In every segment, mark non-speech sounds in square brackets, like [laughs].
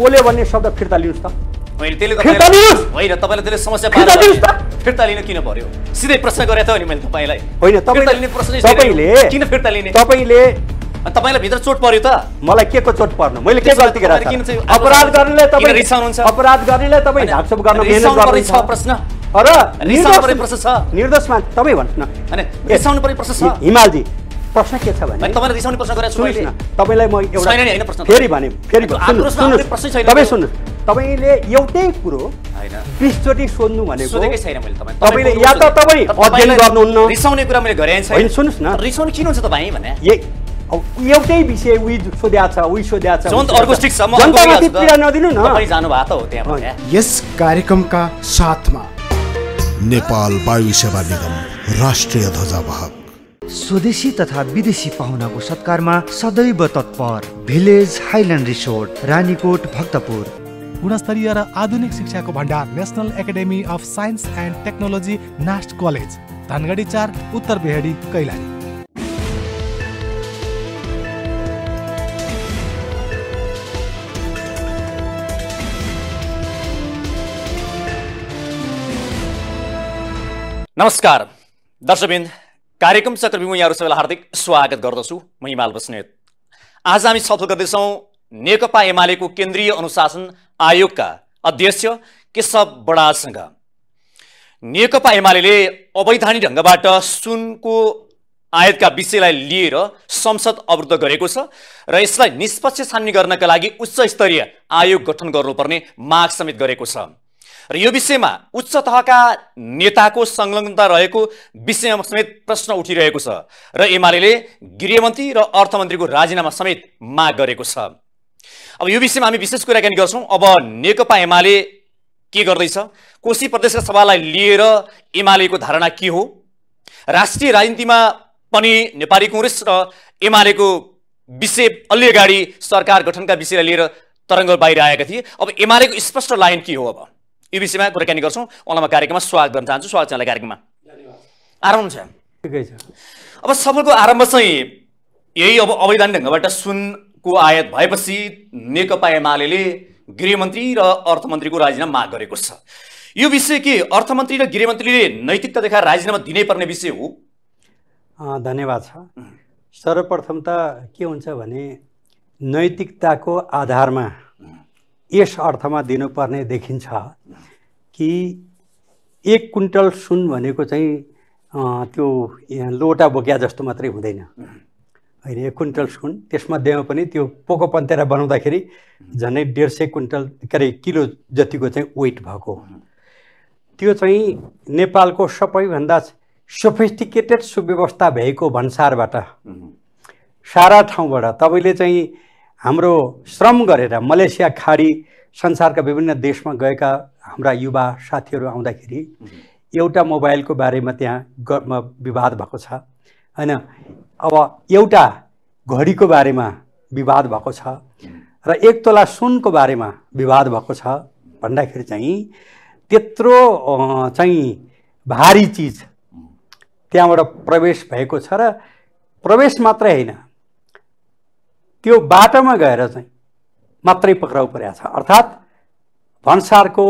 बोल्यो भन्ने शब्द फिर्ता लिनुहोस् त मैले त्यसले होइन तपाईँलाई त्यसले समस्या फिर्ता लिनु किन पर्यो सिधै प्रश्न गरेको त नि मैले तपाईँलाई होइन तपाईँले लिने प्रश्न तपाईँले किन फिर्ता लिने तपाईँले तपाईँलाई भित्र चोट पर्यो त मलाई के को चोट पर्नु मैले के गल्ती गरेँ अपराध गर्नेले तपाईँ रिसाउनुहुन्छ अपराध गर्नेले तपाईँ ढाकछोप गर्न मेहनत छ प्रश्न र रिसाउनु पर्ने प्रश्न छ निर्दोषमा तपाईँ भन्नु न होइन रिसाउनु पर्ने प्रश्न छ हिमालजी प्रश्न के छ भने तपाईँलाई रिसाउने प्रश्न गरेर सुन्नुहोस् न तपाईँलाई म एउटा फेरि भने फेरि तपाईँ सुन्नुहोस् तपाईँले एउटै कुरो बिसचोटि सोध्नु भनेको तपाईँले या त तपाईँ अध्ययन गर्नुहुन्न रिसाउने कुरा मैले गरेँ होइन सुन्नुहोस् न रिसाउनु किन हुन्छ तपाईँ भने एउटै विषय उही सोध्या छ उही सोध्या छ जनतामाथि पीडा नदिनु न जानु हो त्यहाँ यस कार्यक्रमका साथमा नेपाल वायु सेवा निगम राष्ट्रिय ध्वजावाहक स्वदेशी तथा विदेशी पाहुनाको सत्कारमा सदैव तत्पर village highland resort Ranikot Bhaktapur गुणस्तरीय र आधुनिक शिक्षाको भण्डार national academy of science and technology NAST college Dhangadhi चार उत्तर बिहारी कैलाली नमस्कार दर्शकबिन कार्यक्रम चक्रव्यूमा यहाँहरू सबैलाई हार्दिक स्वागत गर्दछु म हिमाल बस्नेत आज हामी छलफल गर्दैछौँ नेकपा एमालेको केन्द्रीय अनुशासन आयोगका अध्यक्ष केशव बडालसँग नेकपा एमाले अवैधानिक ढङ्गबाट सुनको आयातका विषयलाई लिएर संसद अवरुद्ध गरेको छ र यसलाई निष्पक्ष छान्ने गर्नका लागि उच्च स्तरीय आयोग गठन गर्नुपर्ने माग समेत गरेको छ र यो विषयमा उच्च तहका नेताको संलग्नता रहेको विषयमा समेत प्रश्न उठिरहेको छ र एमाले गृहमन्त्री र अर्थमन्त्रीको राजीनामा समेत माग गरेको छ अब यो विषयमा हामी विशेष कुराकानी गर्छौँ अब नेकपा एमाले के गर्दैछ कोशी प्रदेशका सभालाई लिएर एमालेको धारणा के हो राष्ट्रिय राजनीतिमा पनि नेपाली कङ्ग्रेस र एमालेको विषय अलि अगाडि सरकार गठनका विषयलाई लिएर तरङ्ग बाहिर आएका थिए अब एमालेको स्पष्ट लाइन के हो अब यो विषयमा कुराकानी गर्छौँ उहाँलाई म कार्यक्रममा स्वागत गर्न चाहन्छु स्वागत छ कार्यक्रममा आराम छ ठिकै छ अब सफलको आरम्भ चाहिँ यही अब अवैधानिक ढङ्गबाट सुनको आयात भएपछि नेकपा एमाले गृहमन्त्री र अर्थमन्त्रीको राजीनामा माग गरेको छ यो विषय के अर्थमन्त्री र गृहमन्त्रीले नैतिकता देखाएर राजीनामा दिनैपर्ने विषय हो धन्यवाद छ सर्वप्रथम त के हुन्छ भने नैतिकताको आधारमा यस अर्थमा दिनुपर्ने देखिन्छ कि एक कुन्टल सुन भनेको चाहिँ त्यो लोटा बोक्या जस्तो मात्रै हुँदैन होइन एक कुन्टल सुन त्यसमध्येमा पनि त्यो पोको पन्तेर बनाउँदाखेरि झन्डै डेढ सय कुन्टल के अरे किलो जतिको चाहिँ वेट भएको त्यो चाहिँ नेपालको सबैभन्दा सोफिस्टिकेटेड सुव्यवस्था भएको भन्सारबाट सारा ठाउँबाट तपाईँले चाहिँ हाम्रो श्रम गरेर मलेसिया खाडी संसारका विभिन्न देशमा गएका हाम्रा युवा साथीहरू आउँदाखेरि एउटा मोबाइलको बारेमा त्यहाँ ग विवाद भएको छ होइन अब एउटा घडीको बारेमा विवाद भएको छ र एक तोला सुनको बारेमा विवाद भएको छ भन्दाखेरि चाहिँ त्यत्रो चाहिँ भारी चिज त्यहाँबाट प्रवेश भएको छ र प्रवेश मात्रै होइन त्यो बाटोमा गएर चाहिँ मात्रै पक्राउ परेको छ अर्थात् भन्सारको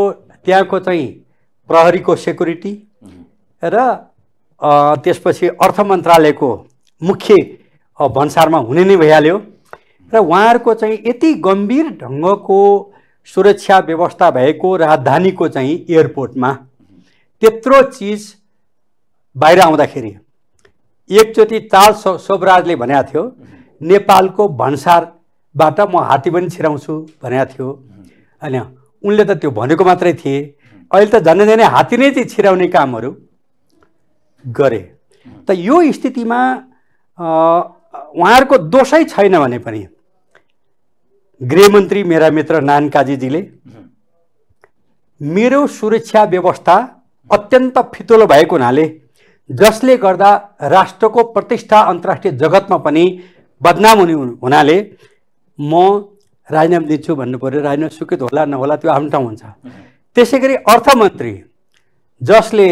त्यहाँको चाहिँ प्रहरीको सेक्युरिटी र त्यसपछि अर्थ मन्त्रालयको मुख्य भन्सारमा हुने नै भइहाल्यो र उहाँहरूको चाहिँ यति गम्भीर ढङ्गको सुरक्षा व्यवस्था भएको राजधानीको चाहिँ एयरपोर्टमा त्यत्रो चिज बाहिर आउँदाखेरि एकचोटि चार्ल्स सोबराजले भनेको थियो नेपालको भन्सारबाट म हात्ती पनि छिराउँछु भनेको थियो होइन उनले त त्यो भनेको मात्रै थिए अहिले त झन् झन् हात्ती नै चाहिँ छिराउने कामहरू गरे त यो स्थितिमा उहाँहरूको दोषै छैन भने पनि गृहमन्त्री मेरा मित्र नान काजीजीले मेरो सुरक्षा व्यवस्था अत्यन्त फितुलो भएको हुनाले जसले गर्दा राष्ट्रको प्रतिष्ठा अन्तर्राष्ट्रिय जगतमा पनि बदनाम हुने हुनाले म राजीनामा दिन्छु भन्नु पऱ्यो राजीनामा स्वीकृत होला नहोला त्यो आफ्नो ठाउँ हुन्छ त्यसै गरी अर्थमन्त्री जसले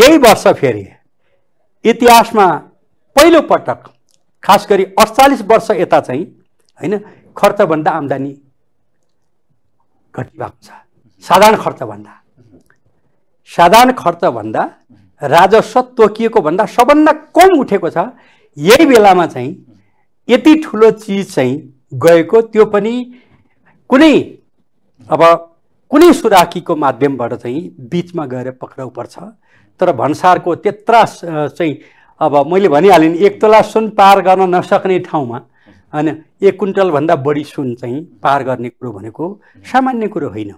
यही वर्ष फेरि इतिहासमा पहिलोपटक खास गरी अडचालिस वर्ष यता चाहिँ होइन खर्चभन्दा आम्दानी घटिभएको छ साधारण खर्चभन्दा साधारण खर्चभन्दा राजस्व तोकिएको भन्दा सबभन्दा कम उठेको छ यही बेलामा चाहिँ यति ठुलो चिज चाहिँ गएको त्यो पनि कुनै अब कुनै सुराखीको माध्यमबाट चाहिँ बिचमा गएर पक्राउ पर्छ तर भन्सारको त्यत्रा चाहिँ अब मैले भनिहालेँ नि एक तोला सुन पार गर्न नसक्ने ठाउँमा होइन एक कुन्टलभन्दा बढी सुन चाहिँ पार गर्ने कुरो भनेको सामान्य कुरो होइन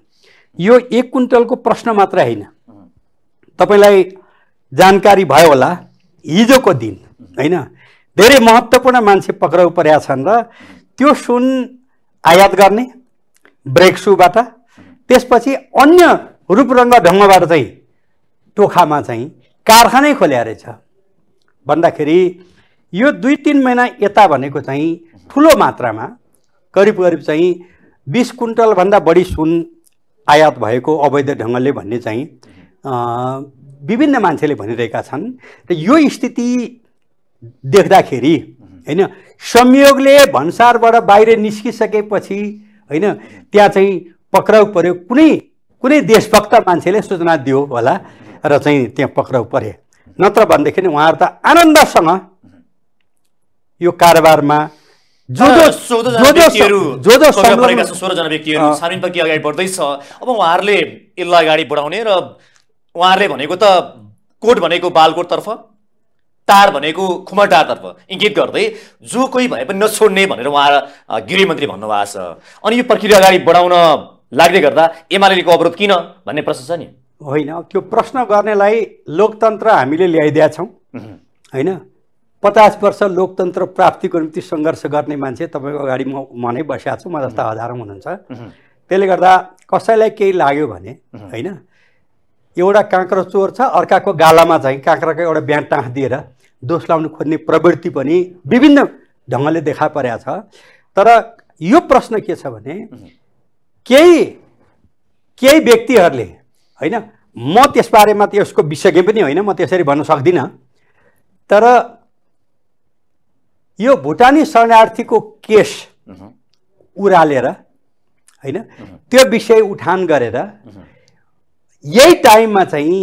यो एक कुन्टलको प्रश्न मात्र होइन तपाईँलाई जानकारी भयो होला हिजोको दिन होइन धेरै महत्त्वपूर्ण मान्छे पक्राउ परेका छन् र त्यो सुन आयात गर्ने ब्रेक सुबाट त्यसपछि अन्य रूपरङ्ग ढङ्गबाट चाहिँ टोखामा चाहिँ कारखानै खोल्या रहेछ भन्दाखेरि यो दुई तिन महिना यता भनेको चाहिँ ठुलो मात्रामा करिब करिब चाहिँ बिस कुन्टलभन्दा बढी सुन आयात भएको अवैध ढङ्गले भन्ने चाहिँ विभिन्न मान्छेले भनिरहेका छन् र यो स्थिति देख्दाखेरि होइन संयोगले भन्सारबाट बाहिर निस्किसकेपछि होइन त्यहाँ चाहिँ पक्राउ पऱ्यो कुनै कुनै देशभक्त मान्छेले सूचना दियो होला र चाहिँ त्यहाँ पक्राउ परे नत्र भनेदेखि उहाँहरू त आनन्दसँग यो कारोबारमा जो जो जो जो सोह्रजना व्यक्तिहरू छानबिन प्रक्रिया अगाडि बढ्दैछ अब उहाँहरूले यसलाई अगाडि बढाउने र उहाँहरूले भनेको त कोर्ट भनेको बालकोटतर्फ टार भनेको खुमटारतर्फ इङ्गित गर्दै जो कोही भए पनि नछोड्ने भनेर उहाँ गृहमन्त्री भन्नुभएको छ अनि यो प्रक्रिया अगाडि बढाउन लाग्दै गर्दा एमालेको अवरोध किन भन्ने प्रश्न छ नि होइन त्यो प्रश्न गर्नेलाई लोकतन्त्र हामीले ल्याइदिएका छौँ होइन पचास वर्ष लोकतन्त्र प्राप्तिको निम्ति सङ्घर्ष गर्ने मान्छे तपाईँको अगाडि म मनै बसिरहेको छु म जस्ता हजारौँ हुनुहुन्छ त्यसले गर्दा कसैलाई केही लाग्यो भने होइन एउटा काँक्रो चोर छ अर्काको गालामा चाहिँ काँक्राको एउटा बिहान टाँस दिएर दोष लाउनु खोज्ने प्रवृत्ति पनि विभिन्न ढङ्गले देखा परेको छ तर यो प्रश्न के छ भने केही केही व्यक्तिहरूले होइन म त्यसबारेमा त्यसको विषय पनि होइन म त्यसरी भन्न सक्दिनँ तर यो भुटानी शरणार्थीको केस उरालेर होइन त्यो विषय उठान गरेर यही टाइममा चाहिँ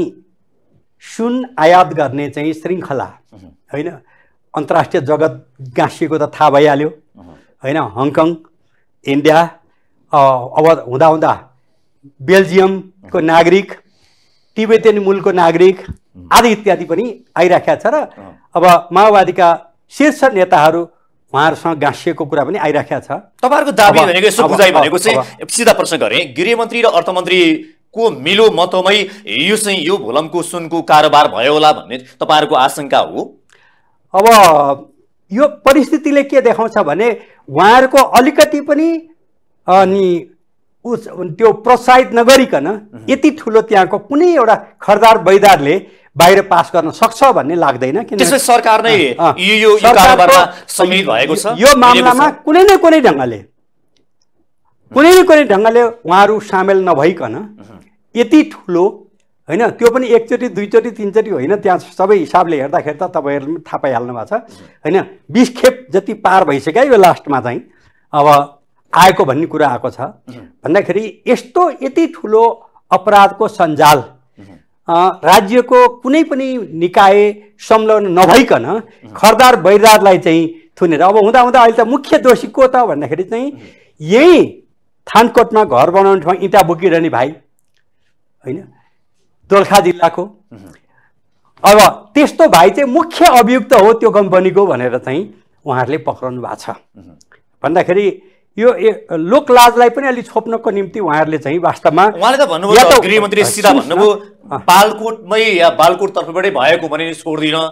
सुन आयात गर्ने चाहिँ श्रृङ्खला होइन अन्तर्राष्ट्रिय जगत गाँसिएको त थाहा भइहाल्यो होइन हङकङ इन्डिया अब हुँदा हुँदा बेल्जियमको नागरिक तिब्बतन मूलको नागरिक आदि इत्यादि पनि आइराखेका छ र अब माओवादीका शीर्ष नेताहरू उहाँहरूसँग गाँसिएको कुरा पनि आइराखेका छ तपाईँहरूको दाबी भनेको यसो बुझाइ भनेको चाहिँ सिधा प्रश्न गरेँ गृहमन्त्री र अर्थमन्त्री को मिलो मतोमै यो चाहिँ यो भुलमको सुनको कारोबार भयो होला भन्ने तपाईँहरूको आशंका हो अब यो परिस्थितिले के देखाउँछ भने उहाँहरूको अलिकति पनि अनि उस त्यो प्रोत्साहित नगरिकन यति ठुलो त्यहाँको कुनै एउटा खरदार बैदारले बाहिर पास गर्न सक्छ भन्ने लाग्दैन किनभने सरकार नै यो भएको छ यो मामलामा कुनै न कुनै ढङ्गले कुनै न कुनै ढङ्गले उहाँहरू सामेल नभइकन यति ठुलो होइन त्यो पनि एकचोटि दुईचोटि तिनचोटि होइन त्यहाँ सबै हिसाबले हेर्दाखेरि त तपाईँहरूले थाहा पाइहाल्नु भएको छ होइन बिस खेप जति पार भइसक्यो यो लास्टमा चाहिँ अब आएको भन्ने कुरा आएको छ भन्दाखेरि यस्तो यति ठुलो अपराधको सञ्जाल राज्यको कुनै पनि निकाय संलग्न नभइकन खरदार बैरदारलाई चाहिँ थुनेर अब हुँदा हुँदा अहिले त मुख्य दोषी को त भन्दाखेरि चाहिँ यही थानकोटमा घर बनाउने ठाउँ इँटा बोकिरहने भाइ होइन दोलखा जिल्लाको अब त्यस्तो भाइ चाहिँ मुख्य अभियुक्त हो त्यो कम्पनीको भनेर चाहिँ उहाँहरूले पक्राउनु भएको छ भन्दाखेरि यो लोकलाजलाई पनि अलिक छोप्नको निम्ति उहाँहरूले चाहिँ वास्तवमा उहाँले त भन्नुभयो गृहमन्त्री सिधा भन्नुभयो बालकोटमै या बालकोट तर्फबाटै भएको भने छोड्दिनँ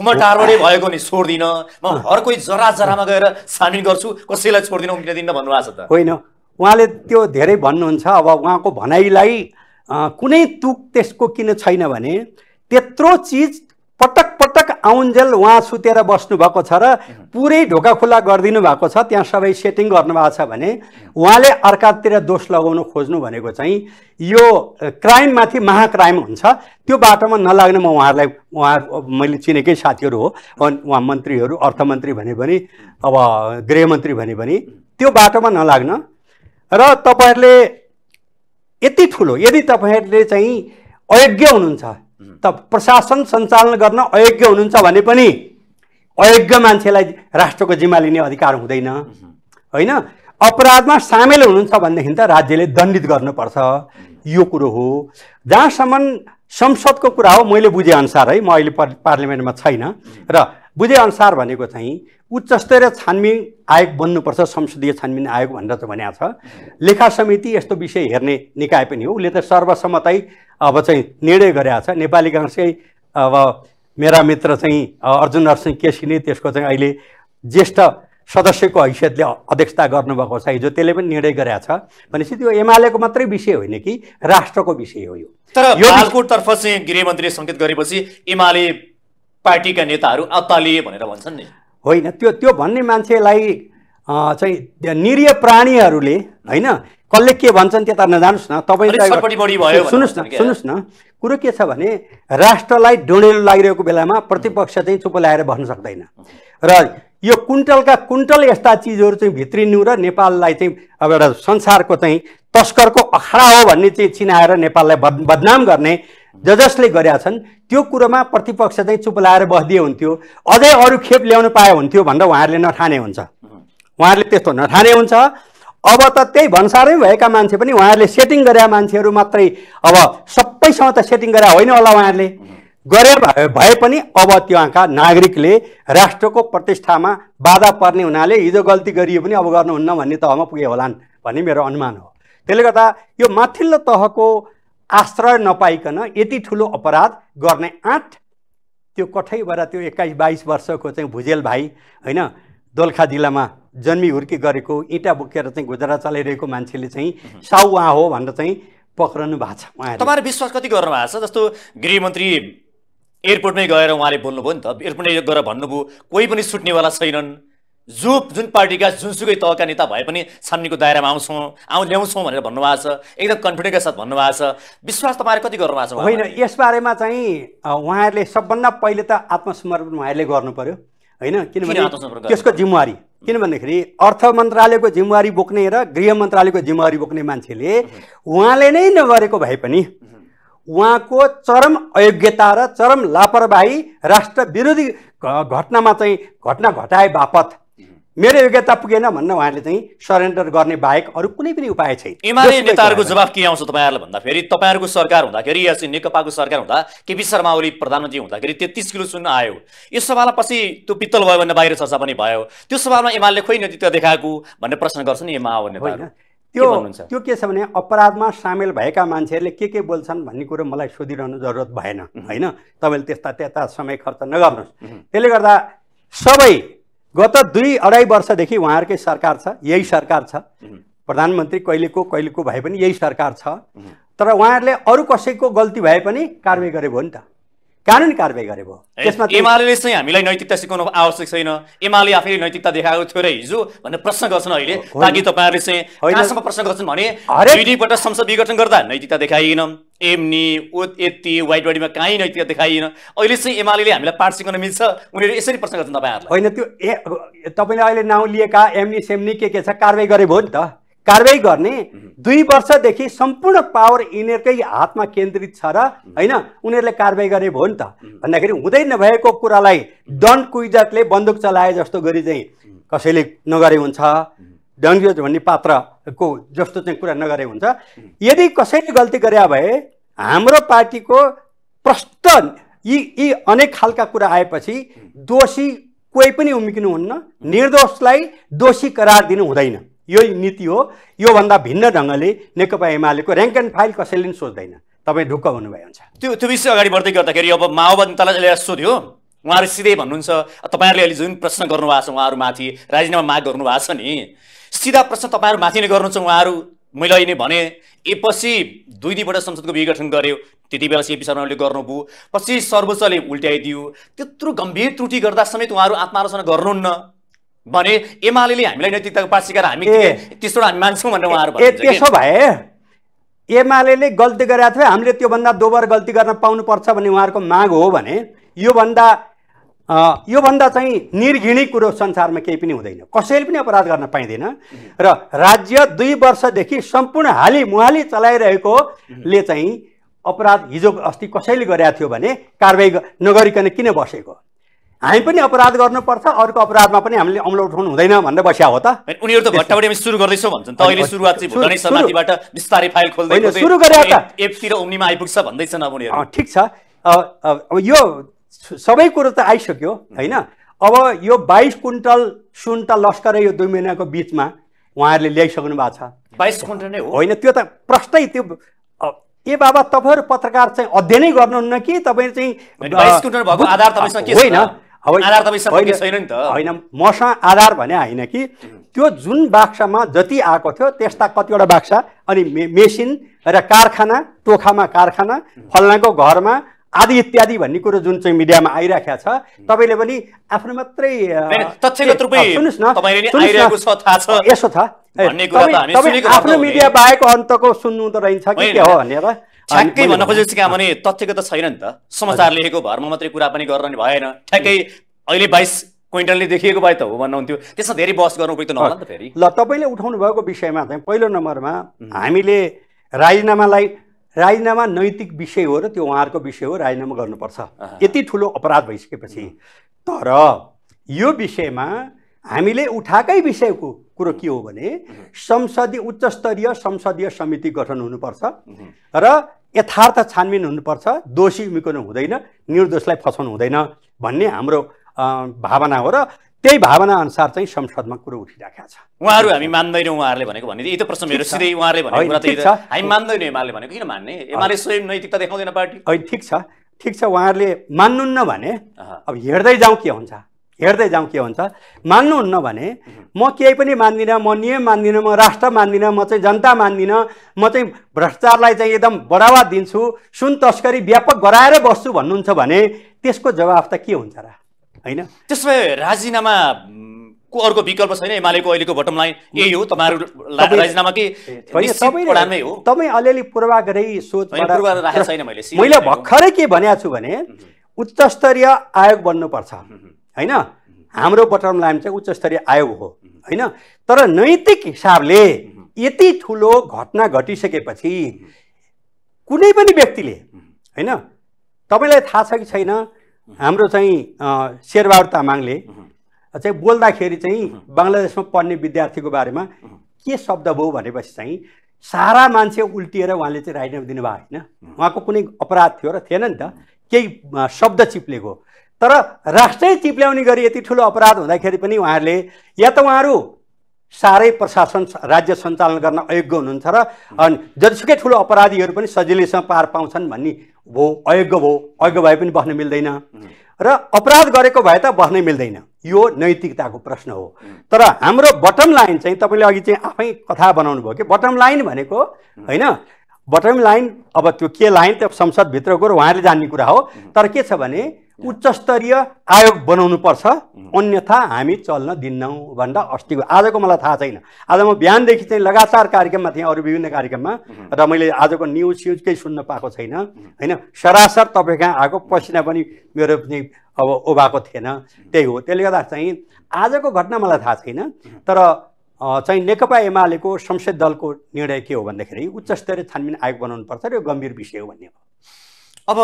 खुमटारबाटै भएको नि छोड्दिनँ म हर जरा जरामा गएर छानबिन गर्छु कसैलाई छोड्दिनँ उम्किन भन्नुभएको छ त होइन उहाँले त्यो धेरै भन्नुहुन्छ अब उहाँको भनाइलाई कुनै तुक त्यसको किन छैन भने त्यत्रो चिज पटक पटक आउन्जेल उहाँ सुतेर बस्नुभएको छ र पुरै ढोका खुल्ला गरिदिनु भएको छ त्यहाँ सबै सेटिङ गर्नुभएको छ भने उहाँले अर्कातिर दोष लगाउनु खोज्नु भनेको चाहिँ यो क्राइममाथि महाक्राइम हुन्छ त्यो बाटोमा नलाग्ने म उहाँहरूलाई उहाँ मैले चिनेकै साथीहरू हो उहाँ मन्त्रीहरू अर्थमन्त्री भने पनि अब गृहमन्त्री भने पनि त्यो बाटोमा नलाग्न र तपाईँहरूले यति ठुलो यदि तपाईँहरूले चाहिँ अयोग्य हुनुहुन्छ त प्रशासन सञ्चालन गर्न अयोग्य हुनुहुन्छ भने पनि अयोग्य मान्छेलाई राष्ट्रको जिम्मा लिने अधिकार हुँदैन होइन अपराधमा सामेल हुनुहुन्छ भनेदेखि त राज्यले दण्डित गर्नुपर्छ यो कुरो हो जहाँसम्म संसदको कुरा हो मैले बुझेअनुसार है म अहिले पार्लियामेन्टमा छैन र बुझेअनुसार भनेको चाहिँ उच्चस्तरीय छानबिन आयोग बन्नुपर्छ संसदीय छानबिन आयोग भनेर त भनेको छ लेखा समिति यस्तो विषय हेर्ने निकाय पनि हो उसले त सर्वसम्मतै अब चाहिँ निर्णय गरेको छ नेपाली काङ्ग्रेसकै अब मेरा मित्र चाहिँ अर्जुन नरसिंह नै त्यसको चाहिँ अहिले ज्येष्ठ सदस्यको हैसियतले अध्यक्षता गर्नुभएको छ हिजो त्यसले पनि निर्णय गरेका छ भनेपछि त्यो एमालेको मात्रै विषय होइन कि राष्ट्रको विषय हो यो तर यो चाहिँ गृहमन्त्रीले सङ्केत गरेपछि एमाले पार्टीका नेताहरू अत्तालिए भनेर भन्छन् नि होइन त्यो त्यो भन्ने मान्छेलाई चाहिँ निरीय प्राणीहरूले होइन कसले के भन्छन् त्यता नजानुहोस् न तपाईँ सुन्नुहोस् न सुन्नुहोस् न कुरो के छ भने राष्ट्रलाई डोडेलो लागिरहेको बेलामा प्रतिपक्ष चाहिँ चुप ल्याएर भन्न सक्दैन र यो कुन्टलका कुन्टल यस्ता चिजहरू चाहिँ भित्रिनु र नेपाललाई चाहिँ अब एउटा संसारको चाहिँ तस्करको अखाडा हो भन्ने चाहिँ चिनाएर नेपाललाई बद बदनाम गर्ने ज जसले गरेका छन् त्यो कुरोमा प्रतिपक्ष चाहिँ चुप लाएर बसिदिए हुन्थ्यो अझै अरू खेप ल्याउनु पाए हुन्थ्यो भनेर उहाँहरूले नठाने हुन्छ उहाँहरूले त्यस्तो नठाने हुन्छ अब त त्यही भन्सारै भएका मान्छे पनि उहाँहरूले सेटिङ गरेका मान्छेहरू मात्रै अब सबैसँग त सेटिङ गरे होइन होला उहाँहरूले गरे भए पनि अब त्यहाँका नागरिकले राष्ट्रको प्रतिष्ठामा बाधा पर्ने हुनाले हिजो गल्ती गरियो पनि अब गर्नुहुन्न भन्ने तहमा पुगे होलान् भन्ने मेरो अनुमान हो त्यसले गर्दा यो माथिल्लो तहको आश्रय नपाइकन यति ठुलो अपराध गर्ने आँट त्यो कठैबाट त्यो एक्काइस बाइस वर्षको चाहिँ भुजेल भाइ होइन दोलखा जिल्लामा जन्मी हुर्की गरेको इँटा बोकेर चाहिँ गुजरा चलाइरहेको मान्छेले चाहिँ साउ उहाँ हो भनेर चाहिँ पक्रनु भएको छ उहाँ तपाईँले विश्वास कति गर्नु भएको छ जस्तो गृहमन्त्री एयरपोर्टमै गएर उहाँले बोल्नुभयो नि त एयरपोर्टमै गएर भन्नुभयो कोही पनि सुट्नेवाला छैनन् जो जुन पार्टीका जुनसुकै तहका नेता भए पनि छान्नेको दायरामा आउँछौँ आउँ ल्याउँछौँ भनेर भन्नुभएको छ एकदम कन्फिडेन्टका साथ भन्नुभएको छ विश्वास तपाईँहरू कति गर्नुभएको छ होइन यसबारेमा चाहिँ उहाँहरूले सबभन्दा पहिले त आत्मसमर्पण उहाँहरूले गर्नु पर्यो होइन किनभने त्यसको जिम्मेवारी किन भन्दाखेरि अर्थ मन्त्रालयको जिम्मेवारी बोक्ने र गृह मन्त्रालयको जिम्मेवारी बोक्ने मान्छेले उहाँले नै नगरेको भए पनि उहाँको चरम अयोग्यता र चरम लापरवाही राष्ट्र विरोधी घटनामा चाहिँ घटना घटाए बापत मेरो योग्यता पुगेन भन्न उहाँहरूले चाहिँ सरेन्डर गर्ने बाहेक अरू कुनै पनि उपाय छैन एमाले नेताहरूको जवाब के आउँछ तपाईँहरूलाई भन्दाखेरि तपाईँहरूको सरकार हुँदाखेरि या चाहिँ नेकपाको सरकार हुँदा केपी शर्मा ओली प्रधानमन्त्री हुँदाखेरि तेत्तिस किलो सुन्न आयो यो सवालमा पछि त्यो पित्तल भयो भने बाहिर चर्चा पनि भयो त्यो सभामा एमाले खोइ नेतृत्व देखाएको भन्ने प्रश्न गर्छन् नि माओवादी त्यो त्यो के छ भने अपराधमा सामेल भएका मान्छेहरूले के के बोल्छन् भन्ने कुरो मलाई सोधिरहनु जरुरत भएन होइन तपाईँले त्यस्ता त्यता समय खर्च नगर्नुहोस् त्यसले गर्दा सबै गत दुई अढाई वर्षदेखि उहाँहरूकै सरकार छ यही सरकार छ प्रधानमन्त्री कहिलेको कहिलेको भए पनि यही सरकार छ तर उहाँहरूले अरू कसैको गल्ती भए पनि कारवाही गरेको हो नि त कानुनी कारवाही गरेको त्यसमा एमाले चाहिँ हामीलाई नैतिकता सिकाउनु आवश्यक छैन एमाले आफैले नैतिकता देखाएको थियो र हिजो भनेर प्रश्न गर्छन् अहिले ताकि तपाईँहरूले चाहिँ कहाँसम्म प्रश्न गर्छन् भने दुईपल्ट संसद विघटन गर्दा नैतिकता देखाइएन ओ यति वाइट बडीमा कहीँ नैतिकता देखाइएन अहिले चाहिँ एमाले हामीलाई पाठ सिकाउन मिल्छ उनीहरू यसरी प्रश्न गर्छन् तपाईँहरूलाई होइन त्यो ए तपाईँले अहिले नाउँ लिएका एमनी सेम्नी के के छ कारवाही गरे भयो नि त कारवाही गर्ने दुई वर्षदेखि सम्पूर्ण पावर यिनीहरूकै हातमा केन्द्रित छ र होइन उनीहरूले कारवाही गरे भयो नि त भन्दाखेरि हुँदै नभएको कुरालाई डन कुइजटले बन्दुक चलाए जस्तो गरी चाहिँ कसैले नगरे हुन्छ डन डन्क्युज भन्ने पात्रको जस्तो चाहिँ कुरा नगरे हुन्छ यदि कसैले गल्ती गरे भए हाम्रो पार्टीको प्रष्ट यी यी अनेक खालका कुरा आएपछि दोषी कोही पनि उम्किनुहुन्न निर्दोषलाई दोषी करार दिनु हुँदैन यो नीति हो योभन्दा भिन्न ढङ्गले नेकपा एमालेको ऱ्याङ्क एन्ड फाइल कसैले पनि सोच्दैन तपाईँ ढुक्क हुनुभयो हुन्छ त्यो त्यो विषय अगाडि बढ्दै गर्दाखेरि अब माओवादी तल अहिले सोध्यो उहाँहरू सिधै भन्नुहुन्छ तपाईँहरूले अहिले जुन प्रश्न गर्नुभएको छ उहाँहरूमाथि राजीनामा माग गर्नुभएको छ नि सिधा प्रश्न माथि नै गर्नुहुन्छ उहाँहरू मैले अहिले भने ए पछि दुई दुईवटा संसदको विघटन गर्यो त्यति बेला सिपी शर्माले गर्नुभयो पछि सर्वोच्चले उल्ट्याइदियो त्यत्रो गम्भीर त्रुटि गर्दा समेत उहाँहरू आत्मालोचना गर्नुहुन्न भने एमाले हामीलाई नैतिकताको पाठ सिकाएर हामी त्यस्तो हामी मान्छौँ भनेर उहाँहरू त्यसो भए एमाले गल्ती गरेका थियो हामीले त्योभन्दा दोबर गल्ती गर्न पाउनुपर्छ भन्ने उहाँहरूको माग हो भने योभन्दा योभन्दा चाहिँ निर्घिणी कुरो संसारमा केही पनि हुँदैन कसैले पनि अपराध गर्न पाइँदैन र राज्य दुई वर्षदेखि सम्पूर्ण हाली मुहाली चलाइरहेकोले चाहिँ अपराध हिजो अस्ति कसैले गरेका थियो भने कारवाही नगरिकन किन बसेको हामी पनि अपराध गर्नुपर्छ अर्को अपराधमा पनि हामीले अमलो उठाउनु हुँदैन भनेर बस्या हो त उनीहरू त भट्टाबाट सुरु गर्दैछौ भन्छन् त अहिले सुरुवात चाहिँ भुटानी समाजबाट बिस्तारै फाइल खोल्दै सुरु गरे त एपतिर ओम्नीमा आइपुग्छ भन्दैछन् अब उनीहरू ठिक छ अब यो सबै कुरो त आइसक्यो होइन अब यो बाइस कुन्टल सुन त लस्कर यो दुई महिनाको बिचमा उहाँहरूले ल्याइसक्नु भएको छ बाइस कुन्टल नै होइन त्यो त प्रष्टै त्यो ए बाबा तपाईँहरू पत्रकार चाहिँ अध्ययनै गर्नुहुन्न कि तपाईँ चाहिँ होइन होइन मसँग आधार भने होइन कि त्यो जुन बाक्सामा जति आएको थियो त्यस्ता कतिवटा बाक्सा अनि मेसिन र कारखाना टोखामा कारखाना फल्नाको घरमा आदि इत्यादि भन्ने कुरो जुन चाहिँ मिडियामा आइराखेको छ तपाईँले पनि आफ्नो मात्रै यसो छ आफ्नो मिडिया बाहेक अन्तको सुन्नु त रहन्छ कि के हो भनेर ठ्याक्कै भन्न खोजेको कहाँ भने तथ्यको त छैन नि त समाचार लेखेको भरमा मात्रै कुरा पनि गर्न भएन ठ्याक्कै अहिले बाइस क्विन्टलले देखिएको भए त हो भन्नुहुन्थ्यो त्यसमा धेरै बहस गर्नु उपयुक्त नहोला नि त फेरि ल तपाईँले उठाउनु भएको विषयमा चाहिँ पहिलो नम्बरमा हामीले राजीनामालाई राजीनामा नैतिक विषय हो र त्यो उहाँहरूको विषय हो राजीनामा गर्नुपर्छ यति ठुलो अपराध भइसकेपछि तर यो विषयमा हामीले उठाएकै विषयको कुरो के हो भने संसदीय उच्चस्तरीय संसदीय समिति गठन हुनुपर्छ र यथार्थ छानबिन हुनुपर्छ दोषी मिकन हुँदैन निर्दोषलाई फसाउनु हुँदैन भन्ने हाम्रो भावना हो र त्यही भावना अनुसार चाहिँ संसदमा कुरो उठिराखेको छ उहाँहरू हामी मान्दैनौँ उहाँहरूले भनेको भने यही त प्रश्न मेरो सिधै उहाँहरूले भनेको कुरा त हामी मान्दैनौँ एमाले भनेको किन मान्ने एमाले स्वयं नैतिकता देखाउँदैन पार्टी ठिक छ ठिक छ उहाँहरूले मान्नुहुन्न भने अब हेर्दै जाउँ के हुन्छ हेर्दै जाउँ के हुन्छ मान्नुहुन्न भने म केही पनि मान्दिनँ म नियम मान्दिनँ म राष्ट्र मान्दिनँ म चाहिँ जनता मान्दिनँ म चाहिँ भ्रष्टाचारलाई चाहिँ एकदम बढावा दिन्छु सुन तस्करी व्यापक गराएर बस्छु भन्नुहुन्छ भने त्यसको जवाफ त के हुन्छ र होइन त्यसो राजीनामा को अर्को विकल्प छैन एमालेको अहिलेको बटम लाइन यही हो तपाईँहरू राजीनामा के हो तपाईँ अलिअलि पूर्वाग्रही सोच मैले भर्खरै के भनेको छु भने उच्चस्तरीय आयोग बन्नुपर्छ होइन हाम्रो बटम लाइन चाहिँ उच्च स्तरीय आयोग हो होइन तर नैतिक हिसाबले यति ठुलो घटना घटिसकेपछि कुनै पनि व्यक्तिले होइन तपाईँलाई थाहा छ कि छैन हाम्रो चाहिँ शेरबहादुर तामाङले चाहिँ बोल्दाखेरि चाहिँ बङ्गलादेशमा पढ्ने विद्यार्थीको बारेमा के शब्द भयो भनेपछि चाहिँ सारा मान्छे उल्टिएर उहाँले चाहिँ राजीनामा दिनुभयो होइन उहाँको कुनै अपराध थियो र थिएन नि त केही शब्द चिप्लेको तर राष्ट्रै चिप्ल्याउने गरी यति ठुलो अपराध हुँदाखेरि पनि उहाँहरूले या त उहाँहरू साह्रै प्रशासन राज्य सञ्चालन गर्न अयोग्य हुनुहुन्छ र अनि जतिसुकै ठुलो अपराधीहरू पनि सजिलैसँग पार पाउँछन् भन्ने भयो अयोग्य भयो अयोग्य भए पनि बस्न मिल्दैन र अपराध गरेको भए त बस्नै मिल्दैन यो नैतिकताको प्रश्न हो तर हाम्रो बटम लाइन चाहिँ तपाईँले अघि चाहिँ आफै कथा बनाउनु भयो कि बटम लाइन भनेको होइन बटम लाइन अब त्यो के लाइन त्यो संसदभित्रको र उहाँहरूले जान्ने कुरा हो तर के छ भने उच्च स्तरीय आयोग पर्छ mm-hmm. अन्यथा हामी चल्न दिन्नौँ भनेर अस्तिको आजको मलाई थाहा छैन आज म बिहानदेखि चाहिँ लगातार कार्यक्रममा थिएँ अरू विभिन्न कार्यक्रममा mm-hmm. र मैले आजको न्युज स्युज केही सुन्न पाएको छैन mm-hmm. होइन सरासर तपाईँ कहाँ आएको पसिना पनि मेरो चाहिँ अब ओभाएको थिएन त्यही हो त्यसले गर्दा चाहिँ आजको घटना मलाई थाहा छैन तर चाहिँ नेकपा एमालेको संसद दलको निर्णय के हो भन्दाखेरि उच्च स्तरीय छानबिन आयोग बनाउनु पर्छ र यो गम्भीर विषय हो भन्ने हो अब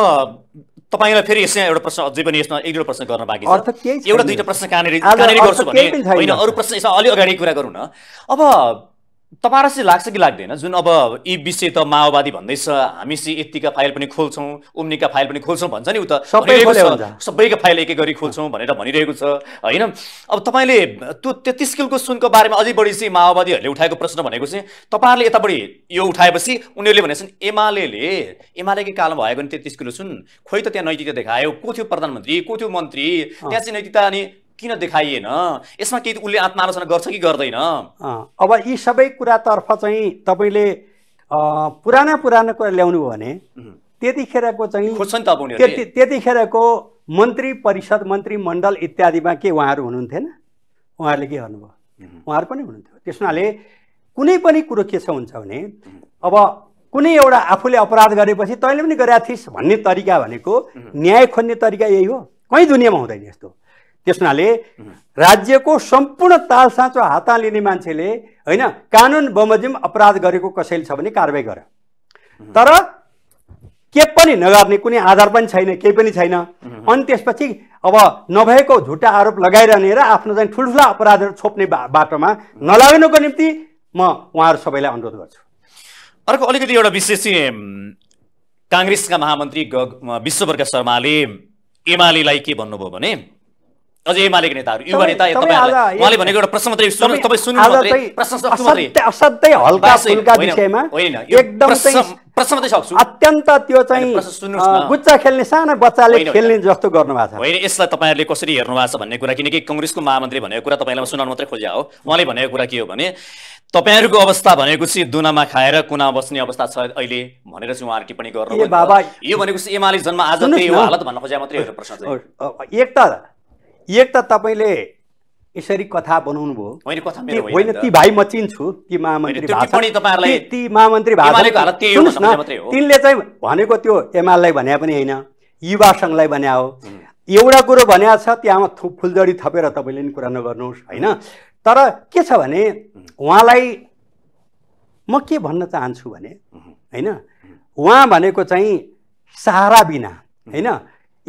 तपाईँलाई फेरि यसमा एउटा प्रश्न अझै पनि यसमा एक दुईवटा प्रश्न गर्न बाँकी छ एउटा दुईवटा प्रश्न कहाँनिर कहाँनिर गर्छु भने होइन अरू प्रश्न यसमा अलिक अगाडि कुरा गरौँ न अब तपाईँलाई चाहिँ लाग्छ कि लाग्दैन जुन अब यी e विषय त माओवादी भन्दैछ हामी चाहिँ यतिका फाइल पनि खोल्छौँ उम्नीका फाइल पनि खोल्छौँ भन्छ नि उता सबैको फाइल एक एक गरी खोल्छौँ भनेर भनिरहेको छ होइन अब तपाईँले त्यो त्यति स्किलको सुनको बारेमा अझै बढी चाहिँ माओवादीहरूले उठाएको प्रश्न भनेको चाहिँ तपाईँहरूले यतापट्टि यो उठाएपछि उनीहरूले भनेछन् एमाले एमालेकै कालमा भएको नि तेत्तिस किलो सुन खोइ त त्यहाँ नैतिकता देखायो को थियो प्रधानमन्त्री को थियो मन्त्री त्यहाँ चाहिँ नैतिकता अनि किन देखाइएन यसमा केही उसले आत्मालोचना गर्छ कि गर्दैन अब यी सबै कुरातर्फ चाहिँ तपाईँले पुराना पुराना कुरा ल्याउनु भयो भने त्यतिखेरको चाहिँ त्यतिखेरको मन्त्री परिषद मन्त्रीमण्डल इत्यादिमा के उहाँहरू हुनुहुन्थेन उहाँहरूले के गर्नुभयो उहाँहरू पनि हुनुहुन्थ्यो त्यस हुनाले कुनै पनि कुरो के छ हुन्छ भने अब कुनै एउटा आफूले अपराध गरेपछि तैँले पनि गरेका थिइस् भन्ने तरिका भनेको न्याय खोज्ने तरिका यही हो कहीँ दुनियाँमा हुँदैन यस्तो त्यसनाले राज्यको सम्पूर्ण ताल साँचो हाता लिने मान्छेले होइन कानुन बमोजिम अपराध गरेको कसैले छ भने कारवाही गर तर के पनि नगर्ने कुनै आधार पनि छैन केही पनि छैन अनि त्यसपछि अब नभएको झुटा आरोप लगाइरहने र आफ्नो चाहिँ ठुल्ठुला अपराधहरू छोप्ने बाटोमा नलाग्नुको निम्ति म उहाँहरू सबैलाई अनुरोध गर्छु अर्को अलिकति एउटा विशेष चाहिँ काङ्ग्रेसका महामन्त्री विश्वप्रका शर्माले एमालेलाई के भन्नुभयो भने अझै एमालेको नेताहरू युवा नेता तपाईँहरूलाई उहाँले भनेको एउटा प्रश्न मात्रै तपाईँ सुन्नु मात्रै प्रश्न सक्छु मात्रै असाध्यै हल्का फुल्का विषयमा होइन प्रश्न मात्रै सक्छु अत्यन्त त्यो चाहिँ गुच्चा खेल्ने सानो बच्चाले खेल्ने जस्तो गर्नुभएको छ होइन यसलाई तपाईँहरूले कसरी हेर्नु भएको छ भन्ने कुरा किनकि कङ्ग्रेसको महामन्त्री भनेको कुरा तपाईँलाई सुनाउनु मात्रै खोजे हो उहाँले भनेको कुरा के हो भने तपाईँहरूको अवस्था भनेको चाहिँ दुनामा खाएर कुना बस्ने अवस्था छ अहिले भनेर चाहिँ उहाँहरू टिप्पणी गर्नु यो भनेको चाहिँ एमाले जन्म आज त्यही हालत भन्न खोजे मात्रै हो प्रश्न एक त एक त तपाईँले यसरी कथा बनाउनु भयो होइन ती भाइ म चिन्छु ती महामन्त्री ती महामन्त्री सुन्नुहोस् तिनले चाहिँ भनेको त्यो एमाललाई भने पनि होइन युवा सङ्घलाई भन्या हो एउटा कुरो भन्या छ त्यहाँ फुलजडी थपेर तपाईँले नि कुरा नगर्नुहोस् होइन तर के छ भने उहाँलाई म के भन्न चाहन्छु भने होइन उहाँ भनेको चाहिँ सहारा बिना होइन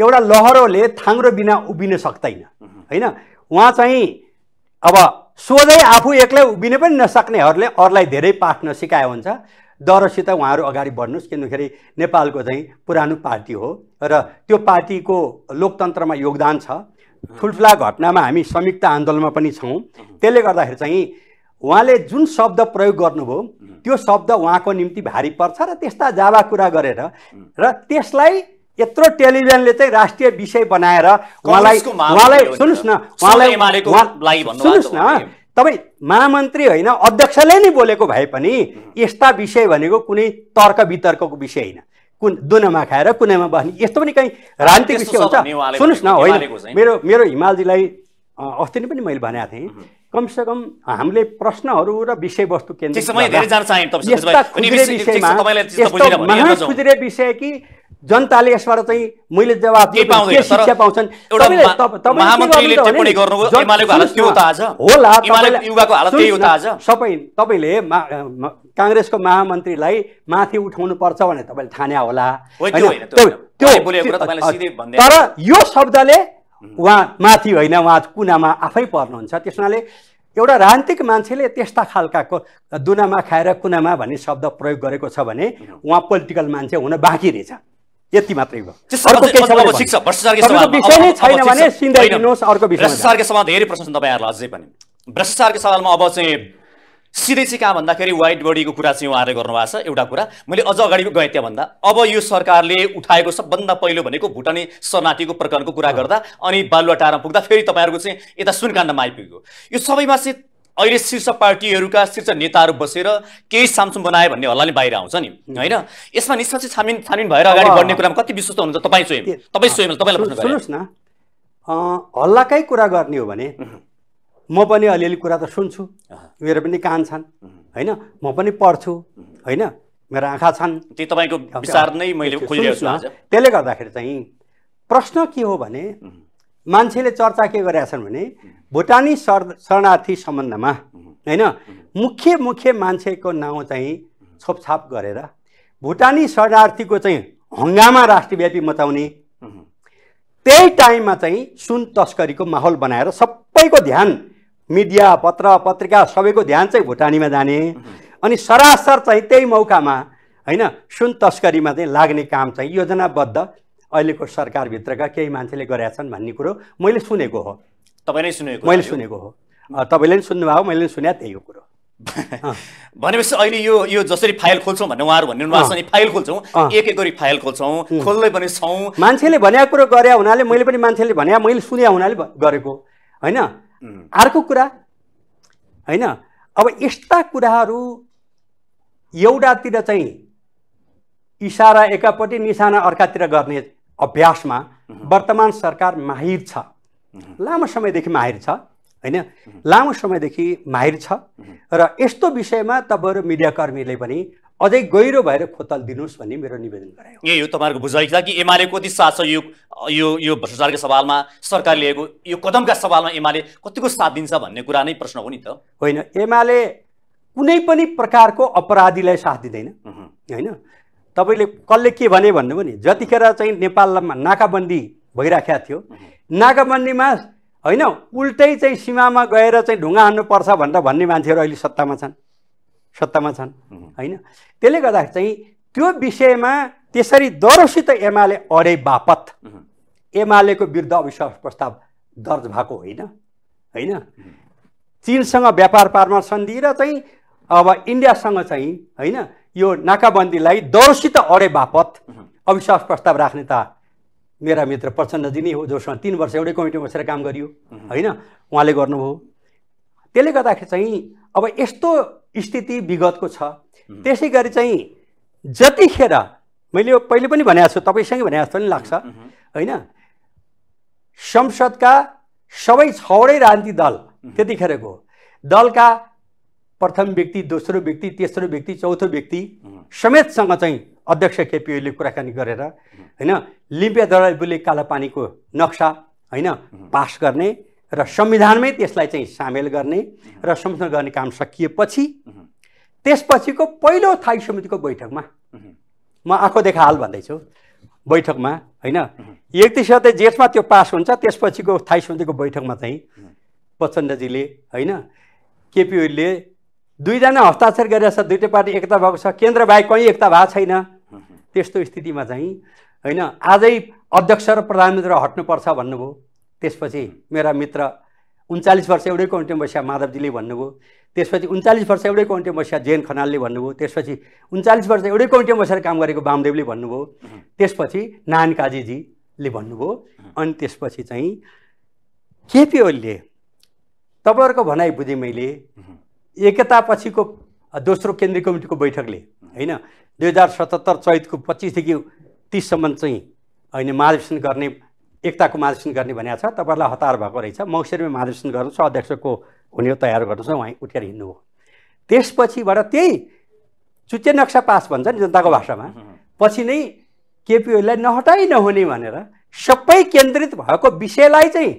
एउटा लहरोले थाङ्रो बिना उभिन सक्दैन होइन उहाँ चाहिँ अब सोझै आफू एक्लै उभिन पनि नसक्नेहरूले अरूलाई धेरै पाठ नसिकायो हुन्छ डरसित उहाँहरू अगाडि बढ्नुहोस् किनखेरि नेपालको चाहिँ पुरानो पार्टी हो र त्यो पार्टीको लोकतन्त्रमा योगदान छ ठुल्ठुला घटनामा हामी संयुक्त आन्दोलनमा पनि छौँ त्यसले गर्दाखेरि चाहिँ उहाँले जुन शब्द प्रयोग गर्नुभयो त्यो शब्द उहाँको निम्ति भारी पर्छ र त्यस्ता जाबा कुरा गरेर र त्यसलाई यत्रो टेलिभिजनले चाहिँ राष्ट्रिय विषय बनाएर उहाँलाई उहाँलाई सुन्नुहोस् न उहाँलाई सुन्नुहोस् न तपाईँ महामन्त्री होइन अध्यक्षले नै बोलेको भए पनि यस्ता विषय भनेको कुनै तर्क वितर्कको विषय होइन कुन दुनामा खाएर कुनैमा बस्ने यस्तो पनि कहीँ राजनीतिक विषय हुन्छ सुन्नुहोस् न होइन मेरो मेरो हिमालजीलाई अस्ति नै पनि मैले भनेको थिएँ कमसेकम हामीले प्रश्नहरू र विषयवस्तु केन्द्र विषय कि जनताले यसबाट चाहिँ मैले जवाब शिक्षा पाउँछन् होला सबै तपाईँले काङ्ग्रेसको महामन्त्रीलाई माथि उठाउनु पर्छ भनेर तपाईँले ठान्या होला तर यो शब्दले उहाँ माथि होइन उहाँ कुनामा आफै पर्नुहुन्छ त्यस हुनाले एउटा राजनीतिक मान्छेले त्यस्ता खालका दुनामा खाएर कुनामा भन्ने शब्द प्रयोग गरेको छ भने उहाँ पोलिटिकल मान्छे हुन बाँकी रहेछ यति मात्रै हो अर्को सवाल विषय नै छैन भने अर्को धेरै प्रश्न तपाईँहरूलाई अझै पनि भ्रष्टाचारको सवालमा अब चाहिँ सिधै चाहिँ कहाँ भन्दाखेरि वाइट बडीको कुरा चाहिँ उहाँले गर्नुभएको छ एउटा कुरा मैले अझ अगाडि गएँ भन्दा अब यो सरकारले उठाएको सबभन्दा पहिलो भनेको भुटानी शरणार्थीको प्रकरणको कुरा गर्दा अनि बालुवा टाढा पुग्दा फेरि तपाईँहरूको चाहिँ यता सुनकाण्डमा आइपुग्यो यो सबैमा चाहिँ अहिले शीर्ष पार्टीहरूका शीर्ष नेताहरू बसेर केही सामसुम बनाए भन्ने हल्ला नै बाहिर आउँछ नि होइन यसमा निष्पक्ष छानबिन छानबिन भएर अगाडि बढ्ने कुरामा कति विश्वस्त हुनुहुन्छ तपाईँ स्वयं तपाईँ स्वयं तपाईँलाई सुन्नुहोस् न हल्लाकै कुरा गर्ने हो भने म पनि अलिअलि कुरा त सुन्छु मेरो पनि कान छन् होइन म पनि पढ्छु होइन मेरो आँखा छन् त्यो तपाईँको विचार नै मैले त्यसले गर्दाखेरि चाहिँ प्रश्न के हो भने मान्छेले चर्चा के गरेका छन् भने भुटानी शर शरणार्थी सम्बन्धमा होइन मुख्य मुख्य मान्छेको नाउँ चाहिँ छोपछाप गरेर भुटानी शरणार्थीको चाहिँ हङ्गामा राष्ट्रव्यापी मचाउने त्यही टाइममा चाहिँ सुन तस्करीको माहौल बनाएर सबैको ध्यान मिडिया पत्र पत्रिका सबैको ध्यान चाहिँ भुटानीमा जाने अनि सरासर चाहिँ त्यही मौकामा होइन सुन तस्करीमा चाहिँ लाग्ने काम चाहिँ योजनाबद्ध अहिलेको सरकारभित्रका केही मान्छेले गरेका छन् भन्ने कुरो मैले सुनेको हो तपाईँ नै सुनेको मैले सुनेको हो तपाईँले पनि सुन्नुभयो मैले पनि सुने त्यही हो कुरो [laughs] भनेपछि अहिले यो यो जसरी फाइल खोल्छौँ भन्ने उहाँहरू भनिरहनु भएको छ फाइल खोल्छौँ एक एक गरी फाइल खोल्छौँ खोल्दै पनि छौँ मान्छेले भनेको कुरो गरे हुनाले मैले पनि मान्छेले भने मैले सुने हुनाले गरेको होइन अर्को कुरा होइन अब यस्ता कुराहरू एउटातिर चाहिँ इसारा एकापट्टि निशाना अर्कातिर गर्ने अभ्यासमा वर्तमान सरकार माहिर छ लामो समयदेखि माहिर छ होइन लामो समयदेखि माहिर छ र यस्तो विषयमा तपाईँहरू मिडियाकर्मीले पनि अझै गहिरो भएर खोतल दिनुहोस् भन्ने मेरो निवेदन गरायो यही हो तपाईँहरूको बुझाइ छ कि एमाले कति साथ छ यो यो यो भ्रष्टाचारको सवालमा सरकारले लिएको यो कदमका सवालमा एमाले कतिको साथ दिन्छ भन्ने कुरा नै प्रश्न हो नि त होइन एमाले कुनै पनि प्रकारको अपराधीलाई साथ दिँदैन होइन तपाईँले कसले के भने भन्नु भने जतिखेर चाहिँ नेपालमा नाकाबन्दी भइराखेको थियो नाकाबन्दीमा होइन उल्टै चाहिँ सीमामा गएर चाहिँ ढुङ्गा हान्नुपर्छ भनेर भन्ने मान्छेहरू अहिले सत्तामा छन् सत्तामा छन् होइन त्यसले गर्दा चाहिँ त्यो विषयमा त्यसरी दरोसित एमाले अडे बापत एमालेको विरुद्ध अविश्वास प्रस्ताव दर्ज भएको होइन होइन चिनसँग व्यापार पारमा सन्धि र चाहिँ अब इन्डियासँग चाहिँ होइन यो नाकाबन्दीलाई दौरसित अडे बापत अविश्वास प्रस्ताव राख्ने त मेरा मित्र प्रचण्डजी नै हो जोसँग तिन वर्ष एउटै कमिटीमा बसेर काम गरियो होइन उहाँले गर्नुभयो त्यसले गर्दाखेरि चाहिँ अब यस्तो स्थिति विगतको छ त्यसै गरी चाहिँ जतिखेर मैले पहिले पनि भने छु तपाईँसँगै भने जस्तो पनि लाग्छ होइन संसदका सबै छवटै राजनीति दल त्यतिखेरको दलका प्रथम व्यक्ति दोस्रो व्यक्ति तेस्रो व्यक्ति चौथो व्यक्ति समेतसँग चाहिँ अध्यक्ष केपी ओलीले कुराकानी गरेर होइन लिम्पिया दलाइबुले कालापानीको नक्सा होइन पास गर्ने र संविधानमै त्यसलाई चाहिँ सामेल गर्ने र संशोधन गर्ने काम सकिएपछि त्यसपछिको पहिलो थाई समितिको बैठकमा म आँखो देखा हाल भन्दैछु बैठकमा होइन एकतिस गते जेठमा त्यो पास हुन्छ त्यसपछिको थाई समितिको बैठकमा चाहिँ प्रचण्डजीले होइन केपी ओलीले दुईजना हस्ताक्षर गरेर छ दुइटै पार्टी एकता भएको छ केन्द्र बाहेक कहीँ एकता भएको छैन त्यस्तो स्थितिमा चाहिँ होइन आजै अध्यक्ष र प्रधानमन्त्री हट्नुपर्छ भन्नुभयो त्यसपछि मेरा मित्र उन्चालिस वर्ष एउटै कन्टेम बसिया माधवजीले भन्नुभयो त्यसपछि उन्चालिस वर्ष एउटै कन्टेम बसिया जेन खनालले भन्नुभयो त्यसपछि उन्चालिस वर्ष एउटै कन्टेम बसेर काम गरेको वामदेवले भन्नुभयो त्यसपछि नान काजीजीले भन्नुभयो अनि त्यसपछि चाहिँ केपी ओलीले तपाईँहरूको भनाइ बुझेँ मैले एकतापछिको दोस्रो केन्द्रीय कमिटीको बैठकले होइन दुई हजार सतहत्तर चैतको पच्चिसदेखि तिससम्म चाहिँ होइन महाधिवेशन गर्ने एकताको महाधिवेशन गर्ने भनेको छ तपाईँहरूलाई हतार भएको रहेछ मङ्सिरमै महाधिवेशन गर्नु छ अध्यक्षको हुने तयार गर्नु छ उहाँ उठेर हिँड्नुभयो त्यसपछिबाट त्यही चुच्चे नक्सा पास भन्छ नि जनताको भाषामा पछि नै केपिओलाई नहटाइ नहुने भनेर सबै केन्द्रित भएको विषयलाई चाहिँ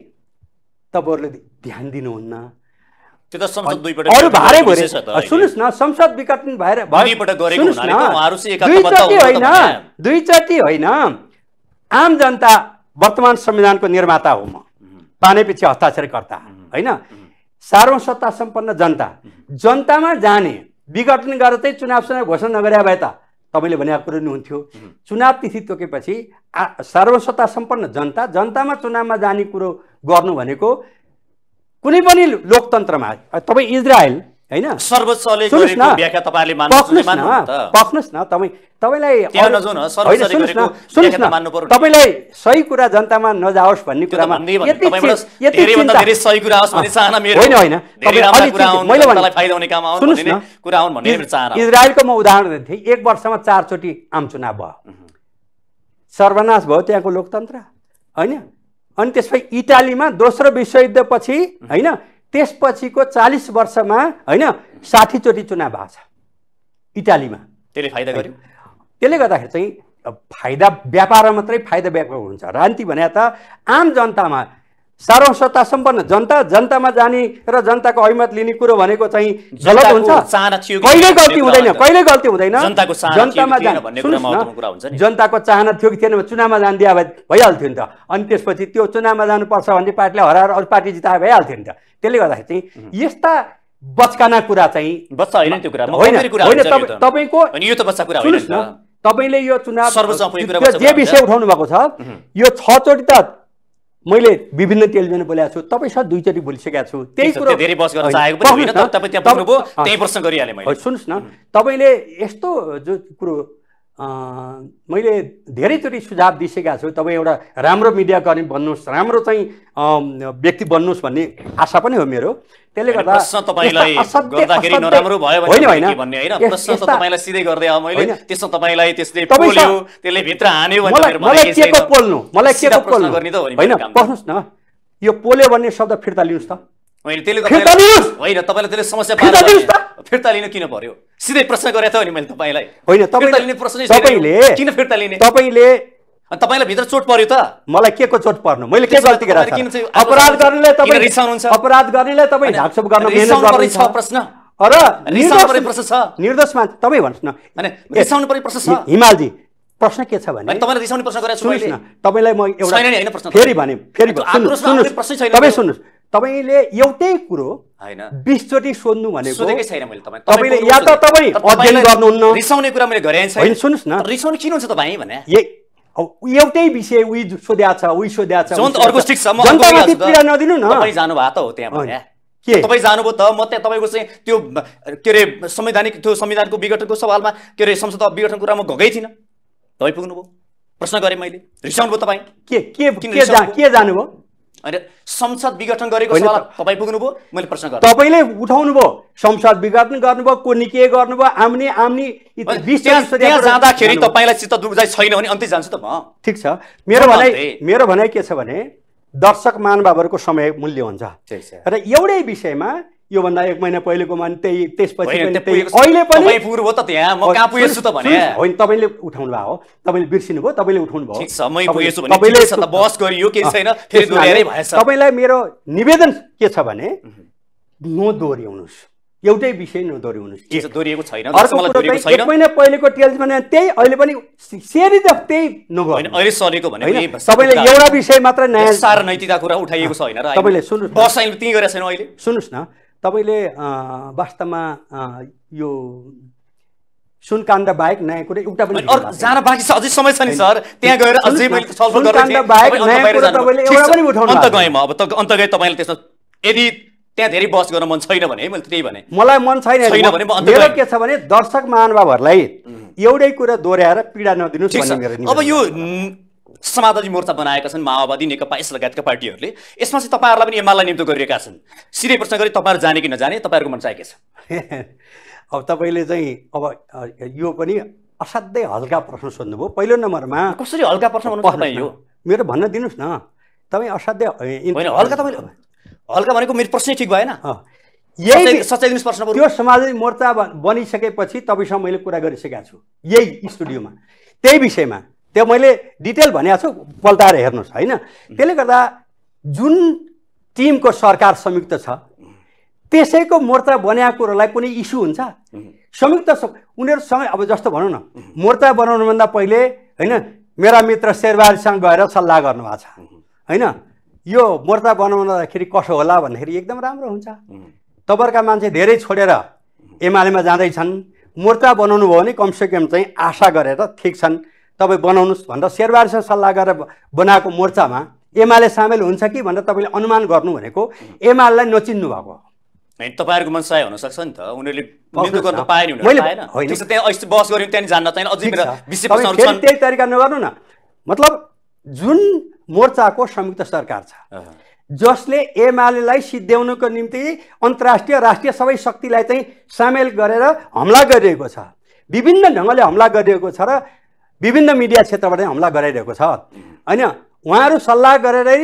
तपाईँहरूले ध्यान दिनुहुन्न त्यो त संसद दुईपटक अरू न संसद विघटन भएर दुईचोटि होइन दुईचोटि होइन आम जनता वर्तमान संविधानको निर्माता हो म पाने पछि हस्ताक्षरकर्ता होइन सार्वसत्ता सम्पन्न जनता जनतामा जाने विघटन गरेर चाहिँ चुनाव समय घोषणा नगरे भए त तपाईँले भनेको कुरो हुन्थ्यो चुनाव तिथि तोकेपछि आ सार्वसत्ता सम्पन्न जनता जनतामा चुनावमा जाने कुरो गर्नु भनेको कुनै पनि लोकतन्त्रमा तपाईँ इजरायल होइन पक्नुहोस् न तपाईँ तपाईँलाई तपाईँलाई सही कुरा जनतामा नजाओस् भन्ने कुरामा इजरायलको म उदाहरण दिन्थेँ एक वर्षमा चारचोटि आम चुनाव भयो सर्वनाश भयो त्यहाँको लोकतन्त्र होइन अनि त्यसपछि इटालीमा दोस्रो विश्वयुद्धपछि होइन त्यसपछिको चालिस वर्षमा होइन साठीचोटि चुनाव भएको छ इटालीमा त्यसले फाइदा गर्यो त्यसले गर्दाखेरि चाहिँ फाइदा व्यापारमा मात्रै फाइदा व्यापार हुन्छ राजनीति भने त आम जनतामा सर्वसत्ता सम्पन्न जनता जनतामा जाने र जनताको अहिमत लिने कुरो भनेको चाहिँ गलत हुन्छ कहिले गल्ती हुँदैन कहिले गल्ती हुँदैन जनतामा जाने जनताको चाहना थियो कि थिएन चुनावमा जान दिए भइहाल्थ्यो नि त अनि त्यसपछि त्यो चुनावमा जानुपर्छ भन्ने पार्टीलाई हराएर अरू पार्टी जिताए भइहाल्थ्यो नि त त्यसले गर्दाखेरि चाहिँ यस्ता बचकाना कुरा चाहिँ होइन त्यो कुरा होइन तपाईँको यो त बच्चा कुरा होइन तपाईँले यो चुनाव जे विषय उठाउनु भएको छ यो छचोटि त मैले विभिन्न टेलिभिजन बोलेको छु तपाईँसँग दुईचोटि बोलिसकेको छु त्यही कुरो धेरै बस गर्न चाहेको पनि होइन तपाईँ त्यहाँ पुग्नुभयो त्यही प्रश्न गरिहालेँ मैले सुन्नुहोस् न तपाईँले यस्तो जो कुरो मैले धेरैचोटि सुझाव दिइसकेका छु तपाईँ एउटा राम्रो मिडिया कर्मी बन्नुहोस् राम्रो चाहिँ व्यक्ति बन्नुहोस् भन्ने आशा पनि हो मेरो त्यसले गर्दा पस्नुहोस् न यो पोल्यो भन्ने शब्द फिर्ता लिनुहोस् त फिर्ता लिन किन पर्यो सिधै प्रश्न गरेँ त नि मैले तपाईँलाई होइन किन फिर्ता लिने तपाईँले तपाईँलाई भित्र चोट पर्यो त मलाई के को चोट पर्नु मैले के गल्ती गरेँ अपराध गर्नेले तपाईँ रिसाउनुहुन्छ अपराध गर्नेले तपाईँ ढाकछोप गर्न मेहनत गर्नुहुन्छ प्रश्न र रिसाउनु पर्ने प्रश्न छ निर्दोष मान्छे तपाईँ भन्नुहोस् न रिसाउनु पर्ने प्रश्न छ हिमालजी प्रश्न के छ भने तपाईँलाई रिसाउने प्रश्न गरेर सुन्नुहोस् न तपाईँलाई म एउटा फेरि भने फेरि तपाईँ सुन्नुहोस् तपाईँले एउटै कुरो होइन बिसचोटि सोध्नु भनेको सोधेकै छैन मैले तपाईँले या त तपाईँ अध्ययन गर्नुहुन्न रिसाउने कुरा मैले गरेँ छैन सुन्नुहोस् न रिसाउनु किन हुन्छ तपाईँ भने एउटै विषय उही सोध्या छ उही सोध्या छ जनतामाथि पीडा नदिनु न जानु जानुभएको त हो त्यहाँ के तपाईँ जानुभयो त म त्यहाँ तपाईँको चाहिँ त्यो के अरे संवैधानिक त्यो संविधानको विघटनको सवालमा के अरे संसद विघटनको कुरामा गएकै थिइनँ तपाईँ पुग्नुभयो प्रश्न गरेँ मैले रिसाउनु भयो तपाईँ के के जानुभयो संसद विघटन गरेको तपाईँ पुग्नुभयो मैले प्रश्न गरेँ तपाईँले उठाउनु भयो संसद विघटन गर्नुभयो कोनी के गर्नुभयो आम्ने आम्ने जाँदाखेरि तपाईँलाई चित्त दुख्दै छैन भने अन्त्य जान्छु त म ठिक छ मेरो भनाइ मेरो भनाइ के छ भने दर्शक महानुभावहरूको समय मूल्य हुन्छ र एउटै विषयमा योभन्दा एक महिना पहिलेको मान त्यही त्यसपछि अहिले पनि होइन तपाईँले उठाउनु भएको हो तपाईँले बिर्सिनु भयो तपाईँले उठाउनु भयो तपाईँलाई मेरो निवेदन के छ भने नदोहोऱ्याउनुहोस् एउटै विषय नदोहोऱ्याउनुहोस् एक महिना पहिलेको भने त्यही अहिले पनि सेरी त त्यही तपाईँले एउटा विषय मात्र नयाँ नैतिकता कुरा उठाइएको छ होइन सुन्नुहोस् न तपाईँले वास्तवमा यो सुनकाण्ड बाहेक नयाँ कुरा एउटा पनि जान बाँकी छ अझै समय छ नि सर त्यहाँ गएर अझै मैले सल्भ म अब अन्त गएँ तपाईँले त्यसमा यदि त्यहाँ धेरै बस गर्न मन छैन भने मैले त्यही भने मलाई मन छैन भने मेरो के छ भने दर्शक महानुभावहरूलाई एउटै कुरा दोहोऱ्याएर पीडा नदिनु अब यो समाजवादी मोर्चा बनाएका छन् माओवादी नेकपा यस लगायतका पार्टीहरूले यसमा चाहिँ तपाईँहरूलाई पनि एमालाई निम्तो गरिएका छन् सिधै प्रश्न गरी तपाईँहरू जाने कि नजाने तपाईँहरूको मन चाहिएको छ [laughs] अब तपाईँले चाहिँ अब यो पनि असाध्यै हल्का प्रश्न सोध्नुभयो पहिलो नम्बरमा कसरी हल्का प्रश्न यो मेरो भन्न दिनुहोस् न तपाईँ असाध्यै हल्का तपाईँले हल्का भनेको मेरो प्रश्नै ठिक भएन यही दिनुहोस् प्रश्न त्यो समाजवादी मोर्चा बनिसकेपछि तपाईँसँग मैले कुरा गरिसकेका छु यही स्टुडियोमा त्यही विषयमा त्यो मैले डिटेल भनेको छु पल्टाएर हेर्नुहोस् होइन त्यसले गर्दा जुन टिमको सरकार संयुक्त छ त्यसैको मोर्चा बनाएको कुरोलाई कुनै इस्यु हुन्छ संयुक्त उनीहरूसँग अब जस्तो भनौँ न मोर्चा बनाउनुभन्दा पहिले होइन मेरा मित्र शेरबारीसँग गएर सल्लाह गर्नुभएको छ होइन यो मोर्चा बनाउँदाखेरि कसो होला भन्दाखेरि एकदम राम्रो हुन्छ तपाईँहरूका मान्छे धेरै छोडेर एमालेमा जाँदैछन् मोर्चा बनाउनु भयो भने कमसेकम चाहिँ आशा गरेर ठिक छन् तपाईँ बनाउनुहोस् भनेर शेरबारीसँग सल्लाह गरेर बनाएको मोर्चामा एमाले सामेल हुन्छ कि भनेर तपाईँले अनुमान गर्नु भनेको एमालेलाई नचिन्नु भएको होइन तपाईँहरूको मनसाय हुनसक्छ नि त उनीहरूले त्यही तरिका नगर्नु न मतलब जुन मोर्चाको संयुक्त सरकार छ जसले एमालेलाई सिद्ध्याउनुको निम्ति अन्तर्राष्ट्रिय राष्ट्रिय सबै शक्तिलाई चाहिँ सामेल गरेर हमला गरिरहेको छ विभिन्न ढङ्गले हमला गरिरहेको छ र विभिन्न मिडिया क्षेत्रबाट हमला गराइरहेको छ होइन उहाँहरू सल्लाह गरेरै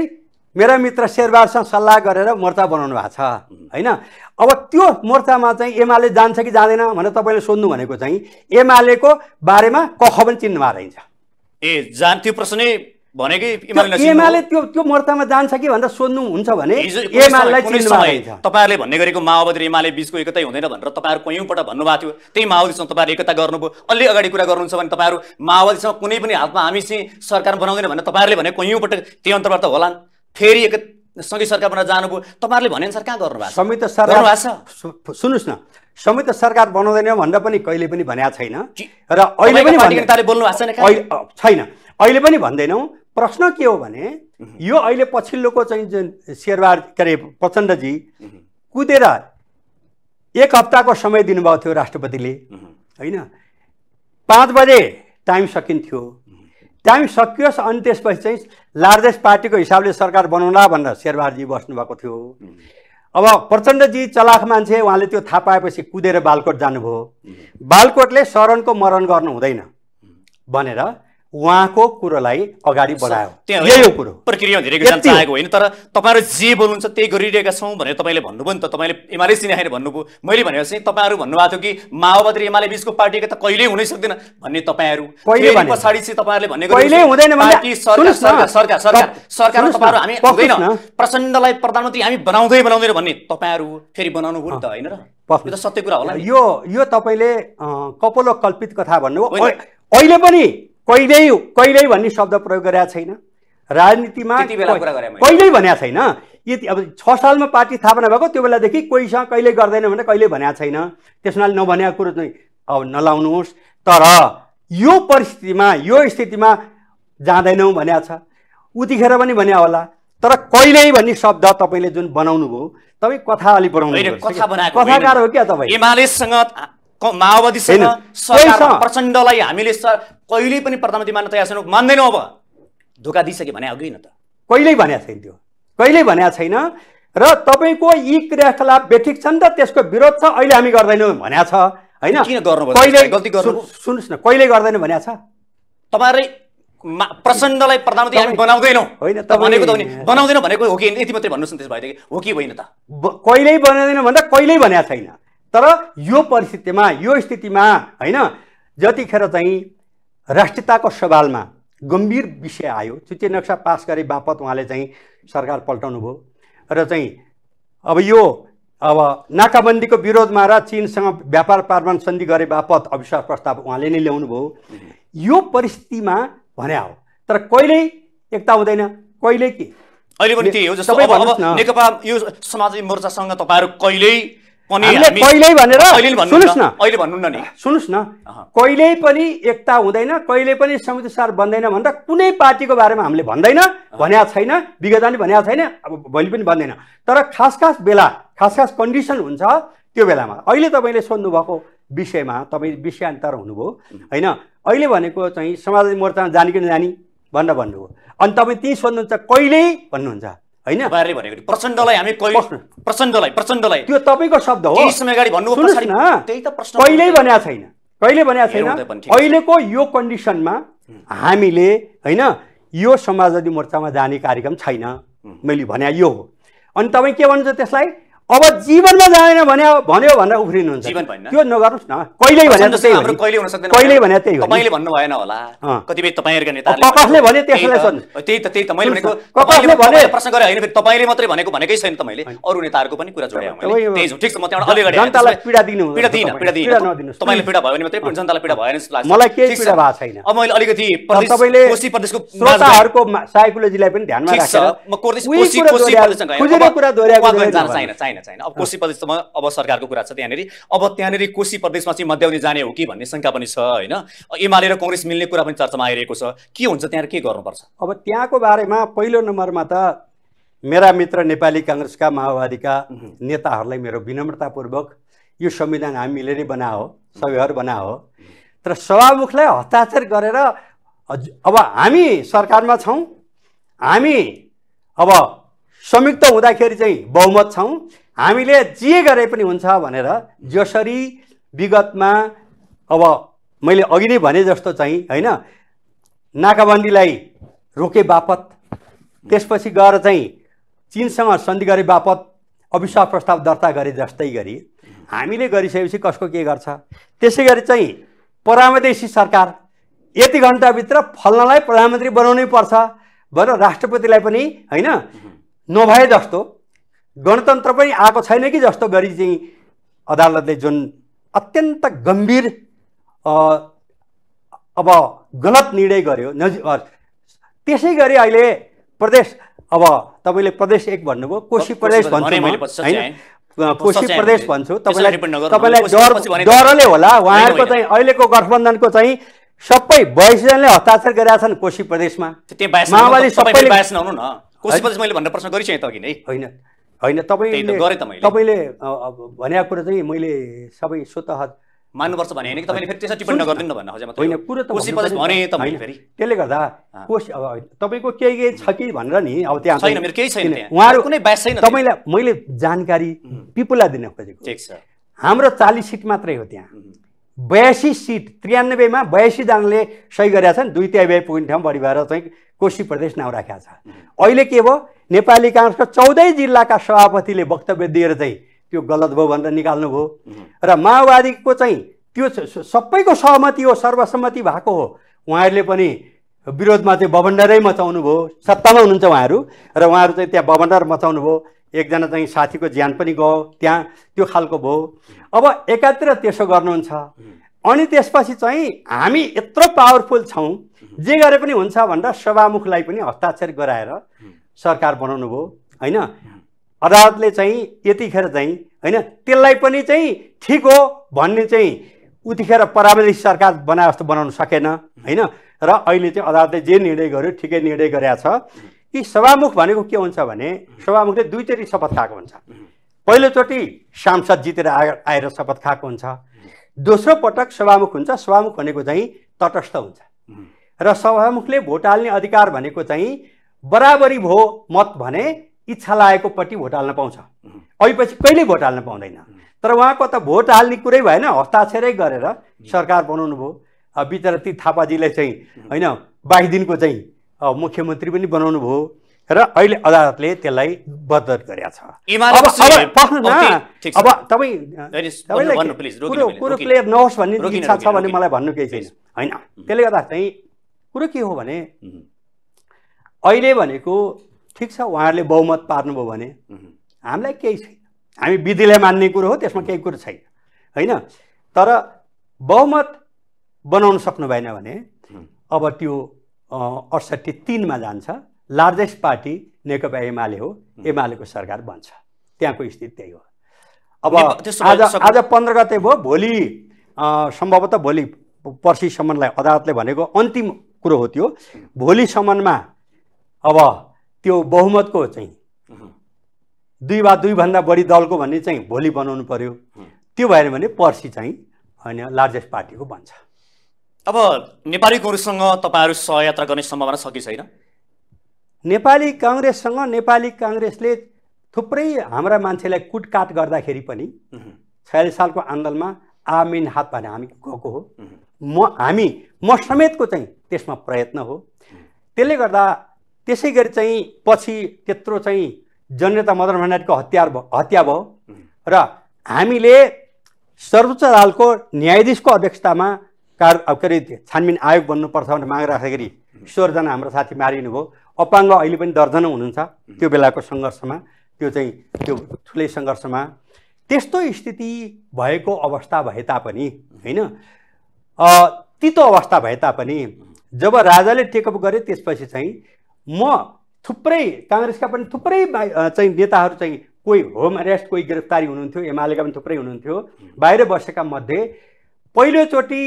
मेरा मित्र शेरबारसँग सल्लाह गरेर मोर्चा बनाउनु भएको छ होइन अब त्यो मोर्चामा चाहिँ एमाले जान्छ कि जाँदैन भनेर तपाईँले सोध्नु भनेको चाहिँ एमालेको बारेमा कख पनि चिन्नु भएको रहन्छ ए जान्थ्यो प्रश्नै भनेकै एमाले त्यो त्यो मर्तामा जान्छ कि भनेर हुन्छ भने तपाईँहरूले भन्ने गरेको माओवादी र एमाले बिचको एकतै हुँदैन भनेर तपाईँहरू कयौँपल्ट भन्नुभएको थियो त्यही माओवादीसँग तपाईँहरू एकता गर्नुभयो अलि अगाडि कुरा गर्नुहुन्छ भने तपाईँहरू माओवादीसँग कुनै पनि हातमा हामी चाहिँ सरकार बनाउँदैन भने तपाईँहरूले भने कयौँपल्ट त्यही त होला फेरि एक सँगै सरकार बनाएर जानुभयो तपाईँहरूले भनेअनुसार कहाँ गर्नुभएको संयुक्त सरकार सुन्नुहोस् न संयुक्त सरकार बनाउँदैन भनेर पनि कहिले पनि भनेको छैन र अहिले पनि बोल्नु भएको छैन छैन अहिले पनि भन्दैनौँ प्रश्न के हो भने यो अहिले पछिल्लोको चाहिँ जुन शेरबार के अरे प्रचण्डजी कुदेर एक हप्ताको समय दिनुभएको थियो राष्ट्रपतिले होइन पाँच बजे टाइम सकिन्थ्यो टाइम सकियोस् अनि त्यसपछि चाहिँ लार्जेस्ट पार्टीको हिसाबले सरकार बनाउला भनेर शेरबारजी बस्नुभएको थियो अब प्रचण्डजी चलाख मान्छे उहाँले त्यो थाहा पाएपछि कुदेर बालकोट जानुभयो बालकोटले शरणको मरण गर्नु हुँदैन भनेर उहाँको कुरोलाई अगाडि बढायो यही हो कुरो प्रक्रिया धेरै जान चाहेको होइन तर तपाईँहरू जे बोल्नुहुन्छ त्यही गरिरहेका छौँ भनेर तपाईँले भन्नुभयो नि त तपाईँले एमाले आएर भन्नुभयो मैले भनेको चाहिँ तपाईँहरू भन्नुभएको थियो कि माओवादी र एमाले बिचको पार्टीको त कहिल्यै हुनै सक्दैन भन्ने तपाईँहरू पछाडि चाहिँ तपाईँहरूले भनेको प्रचण्डलाई प्रधानमन्त्री हामी बनाउँदै बनाउँदैन भन्ने तपाईँहरू फेरि बनाउनु हो नि त होइन र सत्य कुरा होला यो यो तपाईँले कपोलो कल्पित कथा भन्नुभयो अहिले पनि कहिल्यै कहिल्यै भन्ने शब्द प्रयोग गरेका छैन राजनीतिमा कहिल्यै भनेको छैन यति अब छ सालमा पार्टी स्थापना भएको त्यो बेलादेखि कोहीसँग कहिले गर्दैन भनेर कहिले भनेको छैन त्यस हुनाले नभनेको कुरो चाहिँ अब नलाउनुहोस् तर यो परिस्थितिमा यो स्थितिमा जाँदैनौँ भनेको छ उतिखेर पनि भन्या होला तर कहिल्यै भन्ने शब्द तपाईँले जुन बनाउनु बनाउनुभयो तपाईँ कथा अलि बनाउनु कथाकार हो क्या तपाईँ माओवादीसँग सरकार प्रचण्डलाई हामीले कहिल्यै पनि प्रधानमन्त्री मान्न तयार छैनौँ मान्दैनौँ अब धोका दिइसक्यो भने अघि न त कहिल्यै भनेको छैन त्यो कहिल्यै भनेको छैन र तपाईँको यी क्रियाकलाप व्यथिक छन् त त्यसको विरोध छ अहिले हामी गर्दैनौँ भनेको छ होइन किन गर्नु गल्ती गर्नु सुन्नुहोस् न कहिले गर्दैन भनेको छ तपाईँहरूले प्रचण्डलाई प्रधानमन्त्री हामी बनाउँदैनौँ होइन भनेको त बनाउँदैन भनेको हो कि यति मात्रै भन्नुहोस् न त्यस भएदेखि हो कि होइन त कहिल्यै बनाउँदैन भन्दा कहिल्यै भनेको छैन तर यो परिस्थितिमा यो स्थितिमा होइन जतिखेर चाहिँ राष्ट्रियताको सवालमा गम्भीर विषय आयो चुच्चे नक्सा पास गरे बापत उहाँले चाहिँ सरकार पल्टाउनु भयो र चाहिँ अब यो अब नाकाबन्दीको विरोधमा र चिनसँग व्यापार पार्वन सन्धि गरे बापत अविश्वास प्रस्ताव उहाँले नै ल्याउनु भयो यो परिस्थितिमा भने हो तर कहिल्यै एकता हुँदैन कहिल्यै के अहिले पनि त्यही हो जस्तो नेकपा यो समाजवादी मोर्चासँग तपाईँहरू कहिल्यै कहिल्यै भनेर सुन्नुहोस् न अहिले भन्नु नि सुन्नुहोस् न कहिल्यै पनि एकता हुँदैन कहिले पनि संयुक्त बन्दैन भन्दा कुनै पार्टीको बारेमा हामीले भन्दैन भनेको छैन विगत पनि भन्या छैन अब भोलि पनि भन्दैन तर खास खास बेला खास खास कन्डिसन हुन्छ त्यो बेलामा अहिले तपाईँले सोध्नुभएको विषयमा तपाईँ विषयान्तर हुनुभयो होइन अहिले भनेको चाहिँ समाजवादी मोर्चामा जाने कि नजाने भनेर भन्नुभयो अनि तपाईँ त्यहीँ सोध्नुहुन्छ कहिल्यै भन्नुहुन्छ होइन भनेको प्रचण्डलाई हामी प्रचण्डलाई प्रचण्डलाई त्यो तपाईँको शब्द हो अगाडि भन्नु त्यही त प्रश्न कहिल्यै भनेको छैन कहिले भनेको छैन अहिलेको यो कन्डिसनमा हामीले होइन यो समाजवादी मोर्चामा जाने कार्यक्रम छैन मैले भने यो हो अनि तपाईँ के भन्नुहुन्छ त्यसलाई अब जीवनमा जाएन भने भन्यो भनेर उफ्रिनुहुन्छ त्यो नगर्नुहोस् न कहिल्यै भने कहिल्यै भने त्यही कहिले भन्नु भएन होला कतिपय तपाईँहरूका नेता कसले भने त्यसलाई त्यही त त्यही त मैले भनेको कसले भने प्रश्न गरे होइन फेरि तपाईँले मात्रै भनेको भनेकै छैन त मैले अरू नेताहरूको पनि कुरा जोडे त्यही हो ठिक छ म त्यहाँबाट अलि अगाडि जनतालाई पीडा दिनु पीडा दिन पीडा दिन नदिनुहोस् तपाईँले पीडा भयो भने मात्रै जनतालाई पीडा भएन जस्तो लाग्छ मलाई केही पीडा भएको छैन अब मैले अलिकति तपाईँले कोशी प्रदेशको श्रोताहरूको साइकोलोजीलाई पनि ध्यानमा राखेर म कोशी कोशी प्रदेश कुरा दोहोऱ्याएको छैन चाहिँ होइन अब कोशी प्रदेशमा अब सरकारको कुरा छ त्यहाँनिर अब त्यहाँनिर कोशी प्रदेशमा चाहिँ मध्याउने जाने हो कि भन्ने शङ्का पनि छ होइन एमाले र कङ्ग्रेस मिल्ने कुरा पनि चर्चामा आइरहेको छ के हुन्छ त्यहाँ के गर्नुपर्छ अब त्यहाँको बारेमा पहिलो नम्बरमा त मेरा मित्र नेपाली काङ्ग्रेसका माओवादीका नेताहरूलाई मेरो विनम्रतापूर्वक यो संविधान हामीले नै बना हो सबैहरू बना हो तर सभामुखलाई हस्ताक्षर गरेर अब हामी सरकारमा छौँ हामी अब संयुक्त हुँदाखेरि चाहिँ बहुमत छौँ हामीले जे गरे पनि हुन्छ भनेर जसरी विगतमा अब मैले अघि नै भने जस्तो चाहिँ होइन नाकाबन्दीलाई रोके बापत त्यसपछि गएर चाहिँ चिनसँग सन्धि गरे बापत अविश्वास प्रस्ताव दर्ता गरे जस्तै गरी हामीले गरिसकेपछि कसको के गर्छ त्यसै गरी चाहिँ परामदेशी सरकार यति घन्टाभित्र फल्नलाई प्रधानमन्त्री बनाउनै पर्छ भनेर राष्ट्रपतिलाई पनि होइन नभए जस्तो गणतन्त्र पनि आएको छैन कि जस्तो गरी चाहिँ अदालतले जुन अत्यन्त गम्भीर अब गलत निर्णय गर्यो नज त्यसै गरी अहिले प्रदेश अब तपाईँले प्रदेश एक भन्नुभयो कोशी प्रदेश भन्छु होइन कोशी प्रदेश भन्छु तपाईँलाई तपाईँलाई डर डरले होला उहाँहरूको चाहिँ अहिलेको गठबन्धनको चाहिँ सबै बयासीजनाले हस्ताक्षर गरेका छन् कोशी प्रदेशमा माओवादी सबैले होइन होइन तपाईँले तपाईँले भनेको कुरा चाहिँ मैले सबै स्वत मान्नुपर्छ भने होइन कि तपाईँले फेरि त्यसरी टिप्पणी नगरिदिनु भन्न खोजेँ होइन कुरा त भने त मैले फेरि त्यसले गर्दा कोस अब तपाईँको केही केही छ कि भनेर नि अब त्यहाँ छैन मेरो केही छैन उहाँहरू कुनै बास छैन तपाईँलाई मैले जानकारी पिपुला दिन खोजेको ठिक छ हाम्रो चालिस सिट मात्रै हो त्यहाँ बयासी सिट त्रियानब्बेमा बयासीजनाले सही गरेका छन् दुई तिहाई पुग्ने ठाउँ बढी भएर चाहिँ कोशी प्रदेश नाउँ राखेका छ अहिले के भयो नेपाली काङ्ग्रेसको चौधै जिल्लाका सभापतिले वक्तव्य दिएर चाहिँ त्यो गलत भयो भनेर निकाल्नु भयो र माओवादीको चाहिँ त्यो सबैको सहमति हो सर्वसम्मति भएको हो उहाँहरूले पनि विरोधमा चाहिँ बभण्डरै मचाउनु भयो सत्तामा हुनुहुन्छ उहाँहरू र उहाँहरू चाहिँ त्यहाँ बभण्डर मचाउनु भयो एकजना चाहिँ साथीको ज्यान पनि गयो त्यहाँ त्यो खालको भयो अब एकातिर त्यसो गर्नुहुन्छ अनि त्यसपछि चाहिँ हामी यत्रो पावरफुल छौँ जे गरे पनि हुन्छ भनेर सभामुखलाई पनि हस्ताक्षर गराएर सरकार बनाउनु भयो होइन अदालतले चाहिँ यतिखेर चाहिँ होइन त्यसलाई पनि चाहिँ ठिक हो भन्ने चाहिँ उतिखेर परावली सरकार बनाए जस्तो बनाउन सकेन होइन र अहिले चाहिँ अदालतले जे निर्णय गर्यो ठिकै निर्णय गरेका छ कि सभामुख भनेको के हुन्छ भने सभामुखले दुईचोटि शपथ खाएको हुन्छ पहिलोचोटि सांसद जितेर आएर आएर शपथ खाएको हुन्छ दोस्रो पटक सभामुख हुन्छ सभामुख भनेको चाहिँ तटस्थ हुन्छ र सभामुखले भोट हाल्ने अधिकार भनेको चाहिँ बराबरी भो मत भने इच्छा लागेको लागेकोपट्टि भोट हाल्न पाउँछ अहिलेपछि कहिले भोट हाल्न पाउँदैन तर उहाँको त भोट हाल्ने कुरै भएन हस्ताक्षरै गरेर सरकार बनाउनु भयो विचारती थापाजीलाई चाहिँ होइन बाइस दिनको चाहिँ मुख्यमन्त्री पनि बनाउनु भयो र अहिले अदालतले त्यसलाई बदत गरेका छ अब तपाईँ कुरो क्लियर नहोस् भन्ने इच्छा छ भने मलाई भन्नु केही छैन होइन त्यसले गर्दा चाहिँ कुरो के हो भने अहिले भनेको ठिक छ उहाँहरूले बहुमत पार्नुभयो भने हामीलाई केही छैन हामी विधिलाई मान्ने कुरो हो त्यसमा केही कुरो छैन होइन तर बहुमत बनाउन सक्नु भएन भने अब त्यो अडसट्ठी तिनमा जान्छ लार्जेस्ट पार्टी नेकपा एमाले हो एमालेको सरकार बन्छ त्यहाँको स्थिति त्यही हो अब आज आज पन्ध्र गते भयो भोलि सम्भवतः भोलि पर्सिसम्मलाई अदालतले भनेको अन्तिम कुरो हो त्यो भोलिसम्ममा अब त्यो बहुमतको चाहिँ दुई वा दुईभन्दा बढी दलको भन्ने चाहिँ भोलि बनाउनु पर्यो त्यो भएन भने पर्सि चाहिँ होइन लार्जेस्ट पार्टीको बन्छ अब नेपाली कङ्ग्रेससँग तपाईँहरू सहयात्रा गर्ने सम्भावना सकि छैन नेपाली काङ्ग्रेससँग नेपाली काङ्ग्रेसले थुप्रै हाम्रा मान्छेलाई कुटकाट गर्दाखेरि पनि छयालिस सालको आन्दोलनमा आमिन हात भनेर हामी गएको हो म हामी म समेतको चाहिँ त्यसमा प्रयत्न हो त्यसले गर्दा त्यसै गरी चाहिँ पछि त्यत्रो चाहिँ जननेता मदन भण्डारीको हत्यार हत्या भयो र हामीले सर्वोच्च अदालतको न्यायाधीशको अध्यक्षतामा कार के अरे छानबिन आयोग बन्नुपर्छ भनेर माग राख्दाखेरि सोह्रजना हाम्रो साथी मारिनु भयो अपाङ्ग अहिले पनि दर्जनौ हुनुहुन्छ त्यो बेलाको सङ्घर्षमा त्यो चाहिँ त्यो ठुलै सङ्घर्षमा त्यस्तो स्थिति भएको अवस्था भए तापनि होइन तितो अवस्था भए तापनि जब राजाले टेकअप गरे त्यसपछि चाहिँ म थुप्रै काङ्ग्रेसका पनि थुप्रै चाहिँ नेताहरू चाहिँ कोही होम अरेस्ट कोही गिरफ्तारी हुनुहुन्थ्यो एमालेका पनि थुप्रै हुनुहुन्थ्यो बाहिर बसेका मध्ये पहिलोचोटि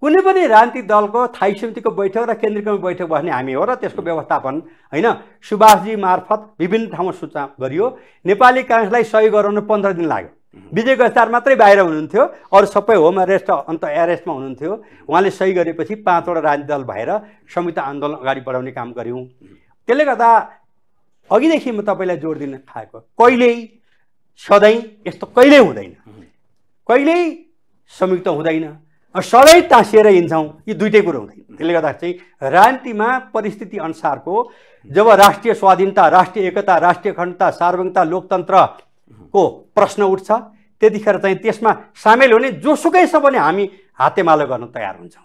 कुनै पनि राजनीतिक दलको थाई समितिको बैठक र केन्द्रीय कमिटी बैठक बस्ने हामी हो र त्यसको व्यवस्थापन होइन सुभाषजी मार्फत विभिन्न ठाउँमा सूचना गरियो नेपाली काङ्ग्रेसलाई सहयोग गराउनु पन्ध्र दिन लाग्यो विजय गस्तार मात्रै बाहिर हुनुहुन्थ्यो अरू सबै होम एरेस्ट अन्त एरेस्टमा हुनुहुन्थ्यो उहाँले सही गरेपछि पाँचवटा राजनीति दल भएर संयुक्त आन्दोलन अगाडि बढाउने काम गऱ्यौँ त्यसले गर्दा अघिदेखि म तपाईँलाई जोड दिन खाएको कहिल्यै सधैँ यस्तो कहिल्यै हुँदैन कहिल्यै संयुक्त हुँदैन सधैँ टाँसिएर हिँड्छौँ यी दुइटै कुरो हुँदैन त्यसले गर्दा चाहिँ राजनीतिमा परिस्थिति अनुसारको जब राष्ट्रिय स्वाधीनता राष्ट्रिय एकता राष्ट्रिय अखण्डता सार्वभौमता लोकतन्त्र को प्रश्न उठ्छ त्यतिखेर चाहिँ त्यसमा सामेल हुने जोसुकै छ भने हामी हातेमालो गर्न तयार हुन्छौँ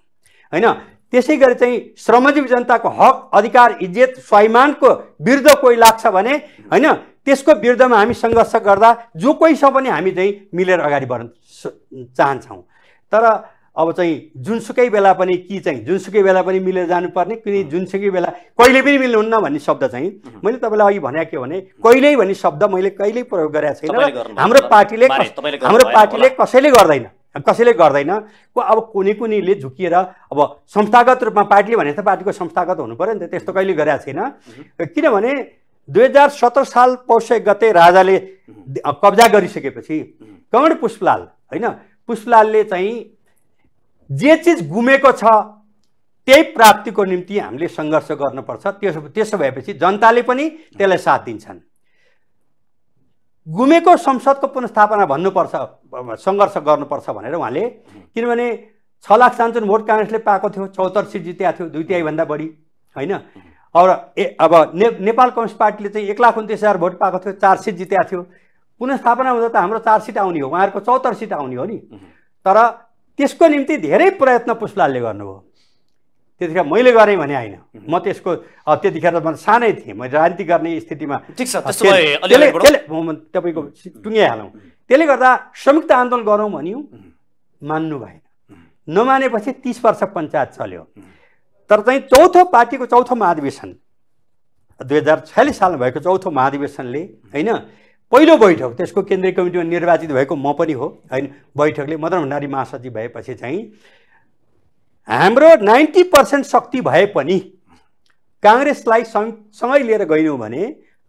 होइन त्यसै गरी चाहिँ श्रमजीवी जनताको हक अधिकार इज्जत स्वाभिमानको विरुद्ध कोही लाग्छ भने होइन त्यसको विरुद्धमा हामी सङ्घर्ष गर्दा जो कोही पनि हामी चाहिँ मिलेर अगाडि बढ्न चाहन्छौँ तर अब चाहिँ जुनसुकै बेला पनि कि चाहिँ जुनसुकै बेला पनि मिलेर जानुपर्ने कुनै जुनसुकै बेला कहिले पनि मिल्नुहुन्न भन्ने शब्द चाहिँ मैले तपाईँलाई अघि भनेको के भने कहिल्यै भन्ने शब्द मैले कहिल्यै प्रयोग गरेको छैन हाम्रो पार्टीले हाम्रो पार्टीले कसैले गर्दैन कसैले गर्दैन अब कुनै कुनैले झुकिएर अब संस्थागत रूपमा पार्टीले भने त पार्टीको संस्थागत हुनु पऱ्यो नि त त्यस्तो कहिले गरेका छैन किनभने दुई हजार सत्र साल पौष गते राजाले कब्जा गरिसकेपछि कमण पुष्पलाल होइन पुष्पलालले चाहिँ जे चिज गुमेको छ त्यही प्राप्तिको निम्ति हामीले सङ्घर्ष गर्नुपर्छ त्यसो त्यसो भएपछि जनताले पनि त्यसलाई साथ दिन्छन् गुमेको संसदको पुनस्थापना भन्नुपर्छ सङ्घर्ष गर्नुपर्छ भनेर उहाँले किनभने छ लाख सान्चन भोट काङ्ग्रेसले पाएको थियो चौहत्तर सिट जितेको थियो दुई तिहाईभन्दा बढी होइन अरू ए अब ने नेपाल कम्युनिस्ट पार्टीले चाहिँ एक लाख उन्तिस हजार भोट पाएको थियो चार सिट जितेको थियो पुनस्थापना हुँदा त हाम्रो चार सिट आउने हो उहाँहरूको चौहत्तर सिट आउने हो नि तर त्यसको निम्ति धेरै प्रयत्न पुष्पलालले गर्नुभयो त्यतिखेर मैले गरेँ भने होइन म त्यसको त्यतिखेर त म सानै थिएँ मैले राजनीति गर्ने स्थितिमा ठिक छ तपाईँको टुङ्गिहालौँ त्यसले गर्दा संयुक्त आन्दोलन गरौँ भन्यो मान्नु भएन नमानेपछि तिस वर्ष पञ्चायत चल्यो तर चाहिँ चौथो पार्टीको चौथो महाधिवेशन दुई हजार छयालिस सालमा भएको चौथो महाधिवेशनले होइन पहिलो बैठक त्यसको केन्द्रीय कमिटीमा निर्वाचित भएको म पनि हो होइन बैठकले मदन भण्डारी महासचिव भएपछि चाहिँ हाम्रो नाइन्टी पर्सेन्ट शक्ति भए पनि काङ्ग्रेसलाई सँगसँगै लिएर गइनौँ भने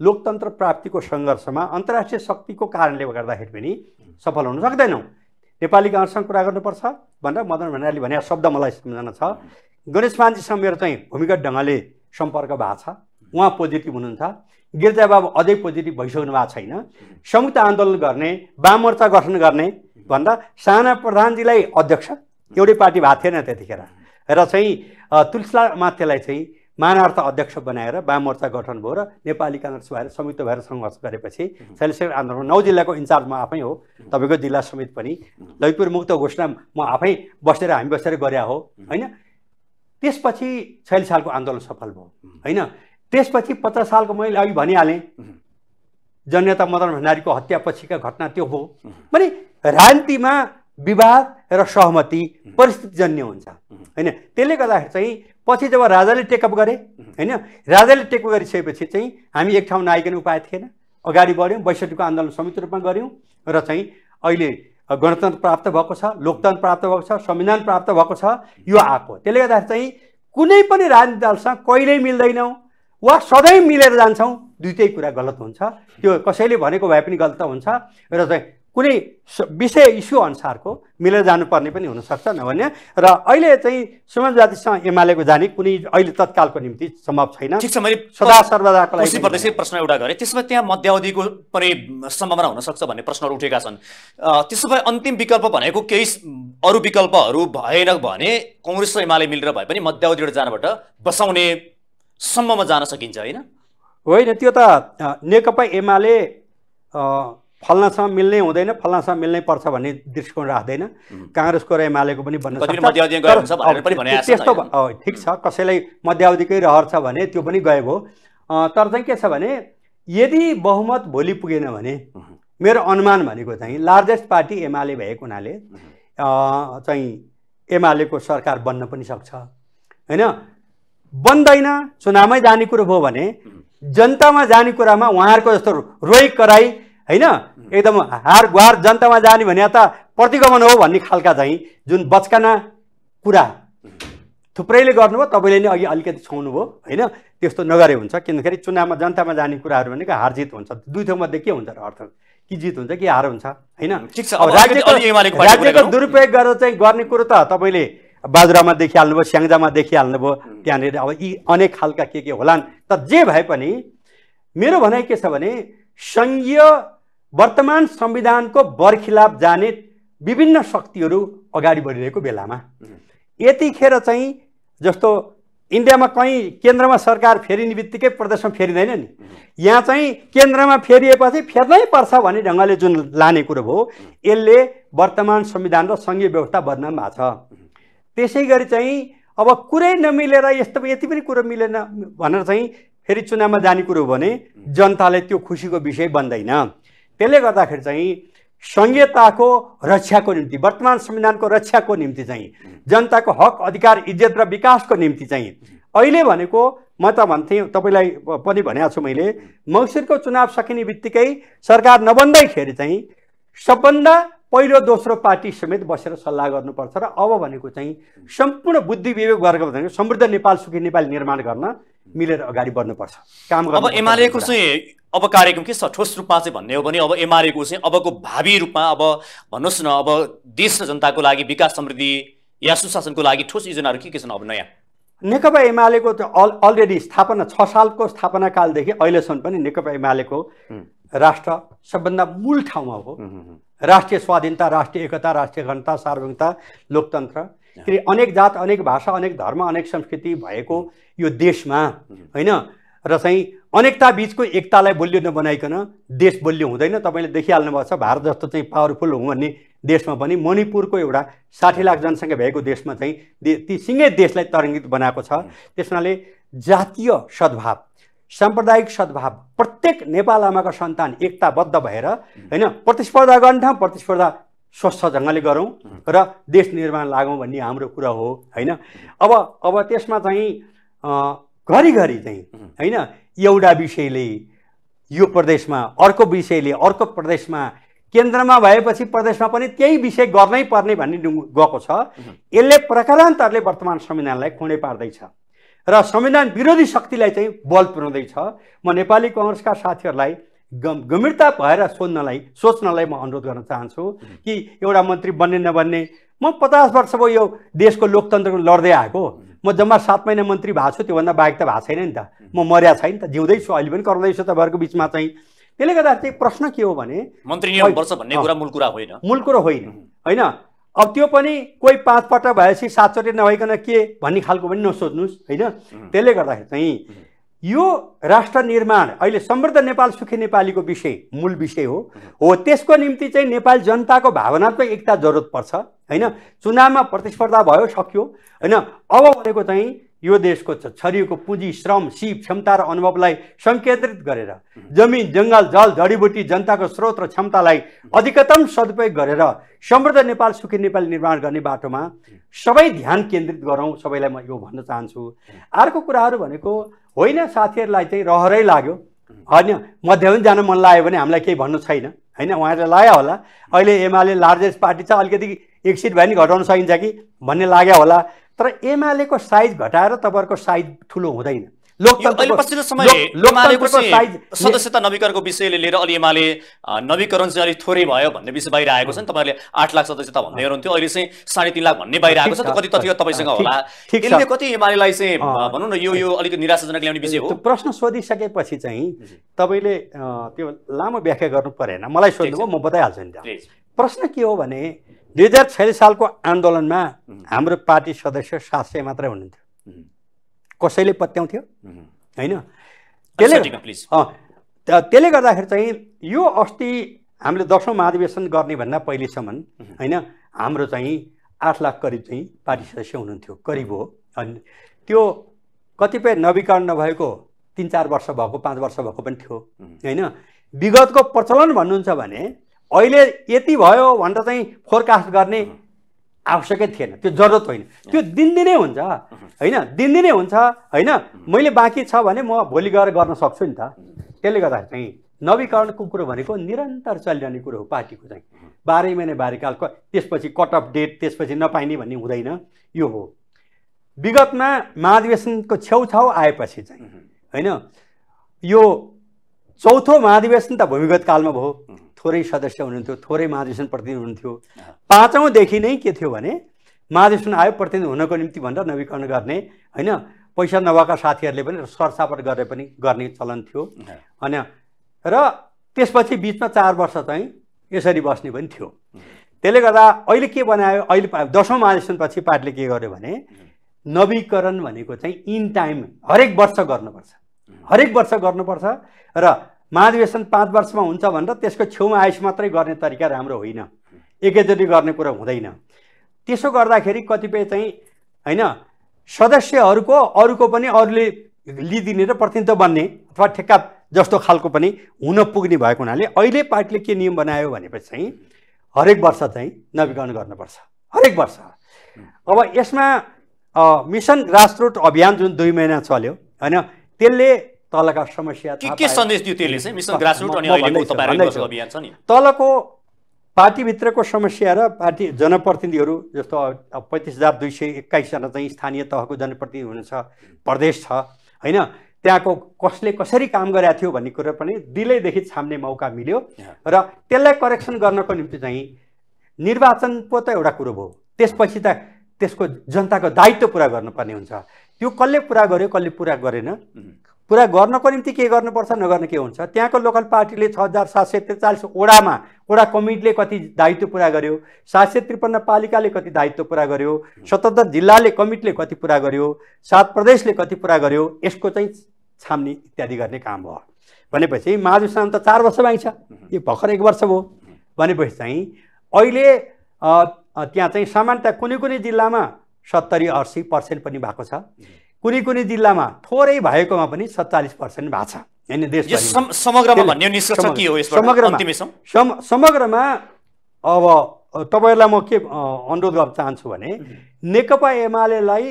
लोकतन्त्र प्राप्तिको सङ्घर्षमा अन्तर्राष्ट्रिय शक्तिको कारणले गर्दाखेरि पनि सफल हुन सक्दैनौँ नेपाली गाउँसँग कुरा गर्नुपर्छ भनेर मदन भण्डारीले भने शब्द मलाई सम्झना छ गणेश मान्जीसँग मेरो चाहिँ भूमिगत ढङ्गले सम्पर्क भएको छ उहाँ पोजिटिभ हुनुहुन्छ गिर्जाबाबु अझै पोजिटिभ भइसक्नु भएको छैन संयुक्त आन्दोलन गर्ने मोर्चा गठन गर्ने भन्दा साना प्रधानजीलाई अध्यक्ष एउटै पार्टी भएको थिएन त्यतिखेर र चाहिँ तुलसीला माथेलाई चाहिँ मानार्थ अध्यक्ष बनाएर मोर्चा गठन भयो र नेपाली काङ्ग्रेस भएर संयुक्त भएर सङ्घर्ष गरेपछि सेलिसेक्ट आन्दोलन नौ जिल्लाको इन्चार्ज म आफै हो तपाईँको जिल्ला समेत पनि ललितपुर मुक्त घोषणा म आफै बसेर हामी बसेर गरे हो होइन त्यसपछि छयालिस सालको आन्दोलन सफल भयो होइन त्यसपछि पचास सालको मैले अघि भनिहालेँ जनता मदन भण्डारीको हत्यापछिका घटना त्यो हो भने राजनीतिमा विवाद र सहमति परिस्थितिजन्य हुन्छ होइन त्यसले गर्दाखेरि चाहिँ पछि जब राजाले टेकअप गरे होइन राजाले टेकअप गरिसकेपछि चाहिँ हामी एक ठाउँ नआइकन उपाय थिएन अगाडि बढ्यौँ बैसठीको आन्दोलन संयुक्त रूपमा गऱ्यौँ र चाहिँ अहिले गणतन्त्र प्राप्त भएको छ लोकतन्त्र प्राप्त भएको छ संविधान प्राप्त भएको छ यो आएको त्यसले गर्दाखेरि चाहिँ कुनै पनि राजनीति दलसँग कहिल्यै मिल्दैनौँ वा सधैँ मिलेर जान्छौँ दुइटै कुरा गलत हुन्छ त्यो कसैले भनेको भए पनि गलत हुन्छ र चाहिँ कुनै विषय इस्यु अनुसारको मिलेर जानुपर्ने पनि हुनसक्छ नभने र अहिले चाहिँ सुमन जातिसँग एमालेको जाने कुनै अहिले तत्कालको निम्ति सम्भव छैन ठिक छ मैले सदा सर्वदाको लागि प्रश्न एउटा गरेँ त्यसमा त्यहाँ मध्यावधिको पनि सम्भावना हुनसक्छ भन्ने प्रश्नहरू उठेका छन् त्यसो भए अन्तिम विकल्प भनेको केही अरू विकल्पहरू भएन भने कङ्ग्रेस र एमाले मिलेर भए पनि मध्यावधिबाट जानबाट बसाउने सम्ममा जान सकिन्छ होइन होइन त्यो त नेकपा एमाले फल्नासँग मिल्ने हुँदैन फल्नासँग मिल्नै पर्छ भन्ने दृष्टिकोण राख्दैन काङ्ग्रेसको र एमालेको पनि भन्न त्यस्तो ठिक छ कसैलाई मध्यावधिकै रहर छ भने त्यो पनि गएको हो तर चाहिँ के छ भने यदि बहुमत भोलि पुगेन भने मेरो अनुमान भनेको चाहिँ लार्जेस्ट पार्टी एमाले भएको हुनाले चाहिँ एमालेको सरकार बन्न पनि सक्छ होइन बन्दैन चुनावमै जाने कुरो भयो भने जनतामा जाने कुरामा उहाँहरूको जस्तो रोइ कराई होइन एकदम हार गुहार जनतामा जाने भने त प्रतिगमन हो भन्ने खालका चाहिँ जुन बचकाना कुरा थुप्रैले गर्नुभयो तपाईँले नै अघि अलिकति छाउनुभयो होइन त्यस्तो नगरे हुन्छ किनखेरि चुनावमा जनतामा जाने कुराहरू भनेको हार जित हुन्छ दुई ठाउँमध्ये के हुन्छ र अर्थ कि जित हुन्छ कि हार हुन्छ होइन राज्यको दुरुपयोग गरेर चाहिँ गर्ने कुरो त तपाईँले बाजुरामा देखिहाल्नुभयो स्याङ्जामा देखिहाल्नुभयो त्यहाँनिर अब यी अनेक खालका के के होलान् तर जे भए पनि मेरो भनाइ के छ भने सङ्घीय वर्तमान संविधानको बरखिलाफ जाने विभिन्न शक्तिहरू अगाडि बढिरहेको बेलामा यतिखेर चाहिँ जस्तो इन्डियामा कहीँ केन्द्रमा सरकार फेरिने बित्तिकै प्रदेशमा फेरिँदैन नि यहाँ चाहिँ केन्द्रमा फेरिएपछि फेर्नै पर्छ भन्ने ढङ्गले जुन लाने कुरो भयो यसले वर्तमान संविधान र सङ्घीय व्यवस्था बदनाम भएको छ त्यसै गरी चाहिँ अब कुरै नमिलेर यस्तो यति पनि कुरो मिलेन भनेर चाहिँ फेरि चुनावमा जाने कुरो भने जनताले त्यो खुसीको विषय बन्दैन त्यसले गर्दाखेरि चाहिँ सङ्घीयताको रक्षाको निम्ति वर्तमान संविधानको रक्षाको निम्ति चाहिँ जनताको हक अधिकार इज्जत र विकासको निम्ति चाहिँ अहिले भनेको म त भन्थेँ तपाईँलाई पनि भनेको छु मैले मङ्सिरको चुनाव सकिने बित्तिकै सरकार नबन्दैखेरि चाहिँ सबभन्दा पहिलो दोस्रो पार्टी समेत बसेर सल्लाह गर्नुपर्छ र अब भनेको चाहिँ सम्पूर्ण बुद्धि विवेक वर्ग भनेको समृद्ध नेपाल सुखी नेपाल निर्माण गर्न मिलेर अगाडि बढ्नुपर्छ काम अब एमालेको चाहिँ अब कार्यक्रम के छ ठोस रूपमा चाहिँ भन्ने हो भने अब एमालेको चाहिँ अबको भावी रूपमा अब भन्नुहोस् न अब देश र जनताको लागि विकास समृद्धि या सुशासनको लागि ठोस योजनाहरू के के छन् अब नयाँ नेकपा एमालेको त अल अलरेडी स्थापना छ सालको स्थापना कालदेखि अहिलेसम्म पनि नेकपा एमालेको राष्ट्र सबभन्दा मूल ठाउँमा हो राष्ट्रिय स्वाधीनता राष्ट्रिय एकता राष्ट्रिय घनता सार्वभौमता लोकतन्त्र फेरि अनेक जात अनेक भाषा अनेक धर्म अनेक संस्कृति भएको यो देशमा होइन र चाहिँ अनेकता बिचको एकतालाई बलियो नबनाइकन देश बलियो हुँदैन तपाईँले देखिहाल्नुभएको छ भारत जस्तो चाहिँ पावरफुल हुँ भन्ने देशमा पनि मणिपुरको एउटा साठी लाख जनसङ्ख्या भएको देशमा चाहिँ ती सिँगै देशलाई तरङ्गित बनाएको छ त्यस जातीय सद्भाव साम्प्रदायिक सद्भाव प्रत्येक नेपाल आमाको सन्तान एकताबद्ध भएर होइन प्रतिस्पर्धा गर्ने ठाउँ प्रतिस्पर्धा स्वस्थ ढङ्गले गरौँ र देश निर्माण लागौँ भन्ने हाम्रो कुरा हो होइन अब अब त्यसमा चाहिँ घरिघरि चाहिँ होइन एउटा विषयले यो प्रदेशमा अर्को विषयले अर्को प्रदेशमा केन्द्रमा भएपछि प्रदेशमा पनि त्यही विषय गर्नै पर्ने भन्ने गएको छ यसले प्रकारान्तरले वर्तमान संविधानलाई खुँडै पार्दैछ र संविधान विरोधी शक्तिलाई चाहिँ बल पुर्याउँदैछ म नेपाली कङ्ग्रेसका साथीहरूलाई गम् गम्भीरता भएर सोध्नलाई सोच्नलाई म अनुरोध गर्न चाहन्छु कि एउटा मन्त्री बन्ने नबन्ने म पचास वर्ष भयो यो देशको लोकतन्त्रको लड्दै आएको म जम्मा सात महिना मन्त्री भएको छु त्योभन्दा बाहेक त भएको छैन नि त म मर्या छैन त जिउँदैछु अहिले पनि कराउँदैछु तपाईँहरूको बिचमा चाहिँ त्यसले गर्दा चाहिँ प्रश्न के हो भने मन्त्री नियम वर्ष भन्ने कुरा मूल कुरा होइन मूल कुरो होइन होइन अब त्यो पनि कोही पाँचपल्ट भएपछि सातचोटि नभइकन के भन्ने खालको पनि नसोच्नुहोस् होइन त्यसले गर्दाखेरि चाहिँ यो राष्ट्र निर्माण अहिले समृद्ध नेपाल सुखी नेपालीको विषय मूल विषय हो हो त्यसको निम्ति चाहिँ नेपाल जनताको भावनात्मक एकता जरुरत पर्छ होइन चुनावमा प्रतिस्पर्धा भयो सक्यो होइन अब भनेको चाहिँ यो देशको छरिएको पुँजी श्रम सिप क्षमता र अनुभवलाई सङ्केन्द्रित गरेर जमिन जङ्गल जल जडीबुटी जनताको स्रोत र क्षमतालाई अधिकतम सदुपयोग गरेर समृद्ध नेपाल सुखी नेपाल निर्माण गर्ने बाटोमा सबै ध्यान केन्द्रित गरौँ सबैलाई म यो भन्न चाहन्छु अर्को कुराहरू भनेको होइन साथीहरूलाई चाहिँ रहरै लाग्यो होइन पनि जान मन लाग्यो भने हामीलाई केही भन्नु छैन होइन उहाँहरूलाई लाग्यो होला अहिले एमाले लार्जेस्ट पार्टी छ अलिकति एक सिट भए पनि घटाउन सकिन्छ कि भन्ने लाग्यो होला तर एमालेको साइज घटाएर तपाईँहरूको साइज ठुलो हुँदैन सदस्यता नवीकरणको विषयले लिएर अलि एमाले नवीकरण चाहिँ अलिक थोरै भयो भन्ने विषय बाहिर आएको छ नि तपाईँहरूले आठ लाख सदस्यता भन्दै हुनुहुन्थ्यो अहिले चाहिँ साढे तिन लाख भन्ने बाहिर आएको छ कति तथ्य तपाईँसँग होला यसले कति एमालेलाई चाहिँ भनौँ न यो यो अलिक निराशाजनक ल्याउने विषय हो प्रश्न सोधिसकेपछि चाहिँ तपाईँले त्यो लामो व्याख्या गर्नु परेन मलाई सोध्नुभयो म बताइहाल्छु नि प्रश्न के हो भने दुई हजार छयालिस सालको आन्दोलनमा हाम्रो पार्टी सदस्य सात सय मात्रै हुनुहुन्थ्यो कसैले पत्याउँथ्यो होइन त्यसले त्यसले गर्दाखेरि चाहिँ यो अस्ति हामीले दसौँ महाधिवेशन गर्नेभन्दा पहिलेसम्म होइन हाम्रो चाहिँ आठ लाख करिब चाहिँ पार्टी सदस्य हुनुहुन्थ्यो करिब हो अनि त्यो कतिपय नवीकरण नभएको तिन चार वर्ष भएको पाँच वर्ष भएको पनि थियो होइन विगतको प्रचलन भन्नुहुन्छ भने अहिले यति भयो भनेर चाहिँ फोरकास्ट गर्ने आवश्यकै थिएन त्यो जरुरत होइन त्यो दिनदिनै हुन्छ होइन दिनदिनै हुन्छ होइन मैले बाँकी छ भने म भोलि गएर गर्न सक्छु नि त त्यसले गर्दाखेरि चाहिँ नवीकरणको कुरो भनेको निरन्तर चलिरहने कुरो हो पार्टीको चाहिँ बाह्रै महिना बाह्रकालको त्यसपछि कट अफ डेट त्यसपछि नपाइने भन्ने हुँदैन यो हो विगतमा महाधिवेशनको छेउछाउ आएपछि चाहिँ होइन यो चौथो महाधिवेशन त भूमिगत कालमा भयो थोरै सदस्य हुनुहुन्थ्यो थोरै महाधिवेशन प्रतिनिधि हुनुहुन्थ्यो पाँचौँदेखि नै के थियो भने महाधिवेशन आयोग प्रतिनिधि हुनको निम्ति भनेर नवीकरण गर्ने होइन पैसा नभएका साथीहरूले पनि सरसापट गरे पनि गर्ने चलन थियो होइन र त्यसपछि बिचमा चार वर्ष चाहिँ यसरी बस्ने पनि थियो त्यसले गर्दा अहिले के बनायो अहिले दसौँ महाधिवेशनपछि पार्टीले के गर्यो भने नवीकरण भनेको चाहिँ इन टाइम हरेक वर्ष गर्नुपर्छ हरेक वर्ष गर्नुपर्छ र महाधिवेशन पाँच वर्षमा हुन्छ भनेर त्यसको छेउमा आयुष मात्रै गर्ने तरिका राम्रो होइन एकैचोटि गर्ने कुरो हुँदैन त्यसो गर्दाखेरि कतिपय चाहिँ होइन सदस्यहरूको अरूको पनि अरूले लिइदिने र प्रतिनिधित्व बन्ने अथवा ठेक्का जस्तो खालको पनि हुन पुग्ने भएको हुनाले अहिले पार्टीले के नियम बनायो भनेपछि चाहिँ हरेक वर्ष चाहिँ नवीकरण गर्नुपर्छ हरेक वर्ष अब यसमा मिसन ग्रासरुट अभियान जुन दुई महिना चल्यो होइन त्यसले तलका समस्या के सन्देश दियो त्यसले चाहिँ अनि तलको पार्टीभित्रको समस्या र पार्टी जनप्रतिनिधिहरू जस्तो पैँतिस हजार दुई सय एक्काइसजना चाहिँ स्थानीय तहको जनप्रतिनिधि हुनुहुन्छ प्रदेश छ होइन त्यहाँको कसले कसरी काम गरेका थियो भन्ने कुरो पनि दिलैदेखि छाम्ने मौका मिल्यो र त्यसलाई करेक्सन गर्नको निम्ति चाहिँ निर्वाचन पो त एउटा कुरो भयो त्यसपछि त त्यसको जनताको दायित्व पुरा गर्नुपर्ने हुन्छ त्यो कसले पुरा गर्यो कसले पुरा गरेन पुरा गर्नको निम्ति के गर्नुपर्छ नगर्ने के हुन्छ त्यहाँको लोकल पार्टीले छ हजार सात सय त्रिचालिस ओडामा ओडा कमिटीले कति दायित्व पुरा गर्यो सात सय त्रिपन्न पालिकाले कति दायित्व पुरा गर्यो सतहत्तर जिल्लाले कमिटीले कति पुरा गर्यो सात प्रदेशले कति पुरा गर्यो यसको चाहिँ छाम्ने इत्यादि गर्ने काम भयो भनेपछि साम त चार वर्ष बाँकी छ यो भर्खर एक वर्ष भयो भनेपछि चाहिँ अहिले त्यहाँ चाहिँ सामान्यतया कुनै कुनै जिल्लामा सत्तरी असी पर्सेन्ट पनि भएको छ कुनै कुनै जिल्लामा थोरै भएकोमा पनि सत्तालिस पर्सेन्ट भएको छ होइन देश समग्रमा समग्रमा अब तपाईँहरूलाई म के अनुरोध गर्न चाहन्छु भने नेकपा एमालेलाई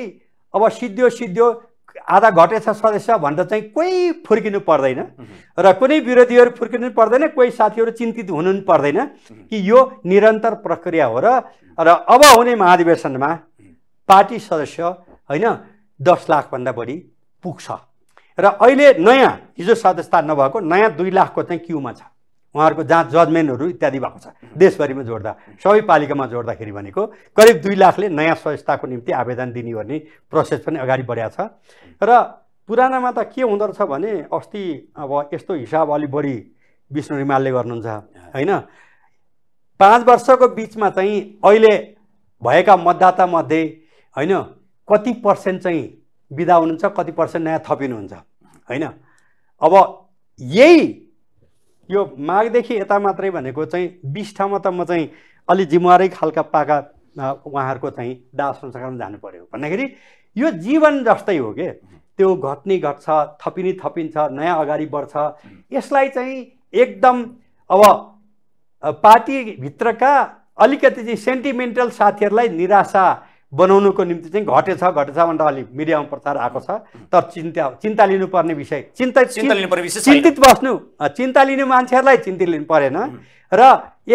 अब सिद्धियो सिद्धियो आधा घटेछ सदस्य भनेर चाहिँ कोही फुर्किनु पर्दैन र कुनै विरोधीहरू फुर्किनु पर्दैन कोही साथीहरू चिन्तित हुनु पर्दैन कि यो निरन्तर प्रक्रिया हो र र अब हुने महाधिवेशनमा पार्टी सदस्य होइन दस लाखभन्दा बढी पुग्छ र अहिले नयाँ हिजो सदस्यता नभएको नयाँ दुई लाखको चाहिँ क्युमा छ उहाँहरूको जाँच जजमेन्टहरू इत्यादि भएको छ देशभरिमा जोड्दा सबै पालिकामा जोड्दाखेरि भनेको करिब दुई लाखले नयाँ संस्थाको निम्ति आवेदन दिने भन्ने प्रोसेस पनि अगाडि बढाएको छ र पुरानामा त के हुँदो रहेछ भने अस्ति अब यस्तो हिसाब अलि बढी विष्णु रिमालले गर्नुहुन्छ होइन पाँच वर्षको बिचमा चाहिँ अहिले भएका मतदातामध्ये होइन कति पर्सेन्ट चाहिँ बिदा हुनुहुन्छ कति पर्सेन्ट नयाँ थपिनुहुन्छ होइन अब यही यो माघदेखि यता मात्रै भनेको चाहिँ बिस ठाउँमा त म चाहिँ अलि जिम्मेवारै खालका पाका उहाँहरूको चाहिँ दाह संस्कारमा जानु पऱ्यो भन्दाखेरि यो जीवन जस्तै हो कि त्यो घट्ने घट्छ थपिने थपिन्छ नयाँ अगाडि बढ्छ यसलाई चाहिँ एकदम अब पार्टीभित्रका अलिकति चाहिँ सेन्टिमेन्टल साथीहरूलाई निराशा बनाउनुको निम्ति चाहिँ घटेछ घटेछ भनेर अलि मिडियामा प्रचार आएको छ तर चिन्ता चिन्ता लिनुपर्ने विषय चिन्ता चिन्ता लिनुपर्ने विषय चिन्तित बस्नु चिन्ता लिने मान्छेहरूलाई चिन्तित लिनु परेन र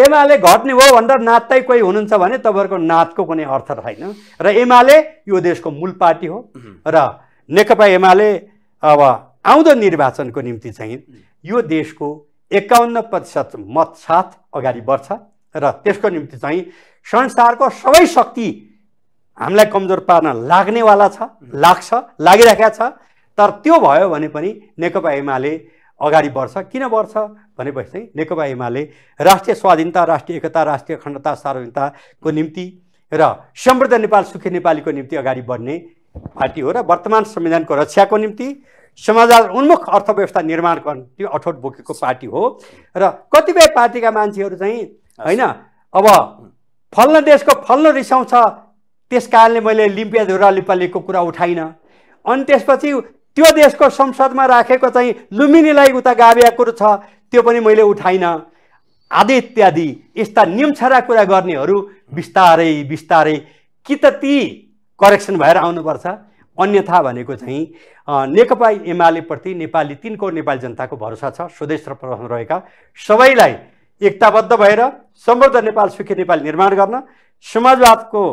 एमाले घट्ने हो भनेर नाच्दै कोही हुनुहुन्छ भने तपाईँहरूको नाचको कुनै अर्थ छैन र एमाले यो देशको मूल पार्टी हो र नेकपा एमाले अब आउँदो निर्वाचनको निम्ति चाहिँ यो देशको एकाउन्न प्रतिशत मत साथ अगाडि बढ्छ र त्यसको निम्ति चाहिँ संसारको सबै शक्ति हामीलाई कमजोर पार्न लाग्नेवाला छ लाग्छ लागिरहेका छ तर त्यो भयो भने पनि नेकपा एमाले अगाडि बढ्छ किन बढ्छ भनेपछि चाहिँ नेकपा एमाले राष्ट्रिय स्वाधीनता राष्ट्रिय एकता राष्ट्रिय अखण्डता सार्वजनिकताको निम्ति र समृद्ध नेपाल सुखी नेपालीको निम्ति अगाडि बढ्ने पार्टी हो र वर्तमान संविधानको रक्षाको निम्ति समाज उन्मुख अर्थव्यवस्था निर्माण गर्ने अठोट बोकेको पार्टी हो र कतिपय पार्टीका मान्छेहरू चाहिँ होइन अब फल्न देशको फल्न रिसाउँछ त्यस कारणले मैले लिम्पिया धुरा लिपालीको कुरा उठाइनँ अनि त्यसपछि त्यो देशको संसदमा राखेको चाहिँ लुम्बिनीलाई उता गाभिया कुरो छ त्यो पनि मैले उठाइनँ आदि इत्यादि यस्ता निम्छरा कुरा गर्नेहरू बिस्तारै बिस्तारै कि त ती करेक्सन भएर आउनुपर्छ अन्यथा भनेको चाहिँ नेकपा एमालेप्रति नेपाली तिन करोड नेपाली जनताको भरोसा छ स्वदेश र प्रवासमा रहेका सबैलाई एकताबद्ध भएर समृद्ध नेपाल सुखी नेपाल निर्माण गर्न समाजवादको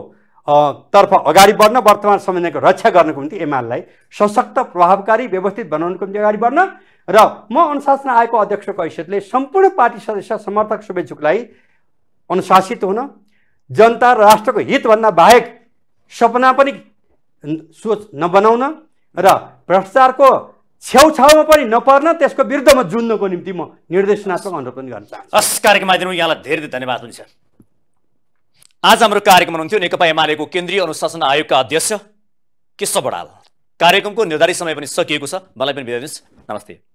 तर्फ अगाडि बढ्न वर्तमान संविधानको रक्षा गर्नको निम्ति एमालेलाई सशक्त प्रभावकारी व्यवस्थित बनाउनको निम्ति अगाडि बढ्न र म अनुशासन आयोगको अध्यक्षको हैसियतले सम्पूर्ण पार्टी सदस्य समर्थक शुभेच्छुकलाई अनुशासित हुन जनता र राष्ट्रको हितभन्दा बाहेक सपना पनि सोच नबनाउन र भ्रष्टाचारको छेउछाउमा पनि नपर्न त्यसको विरुद्धमा जुन्नको निम्ति म निर्देशनात्मक अनुरोध पनि गर्न चाहन्छु कार्यक्रम यहाँलाई धेरै धेरै धन्यवाद हुन्छ आज हाम्रो कार्यक्रम हुनुहुन्थ्यो नेकपा एमालेको केन्द्रीय अनुशासन आयोगका अध्यक्ष केशव बडाल कार्यक्रमको निर्धारित समय पनि सकिएको छ मलाई पनि बिदा दिनुहोस् नमस्ते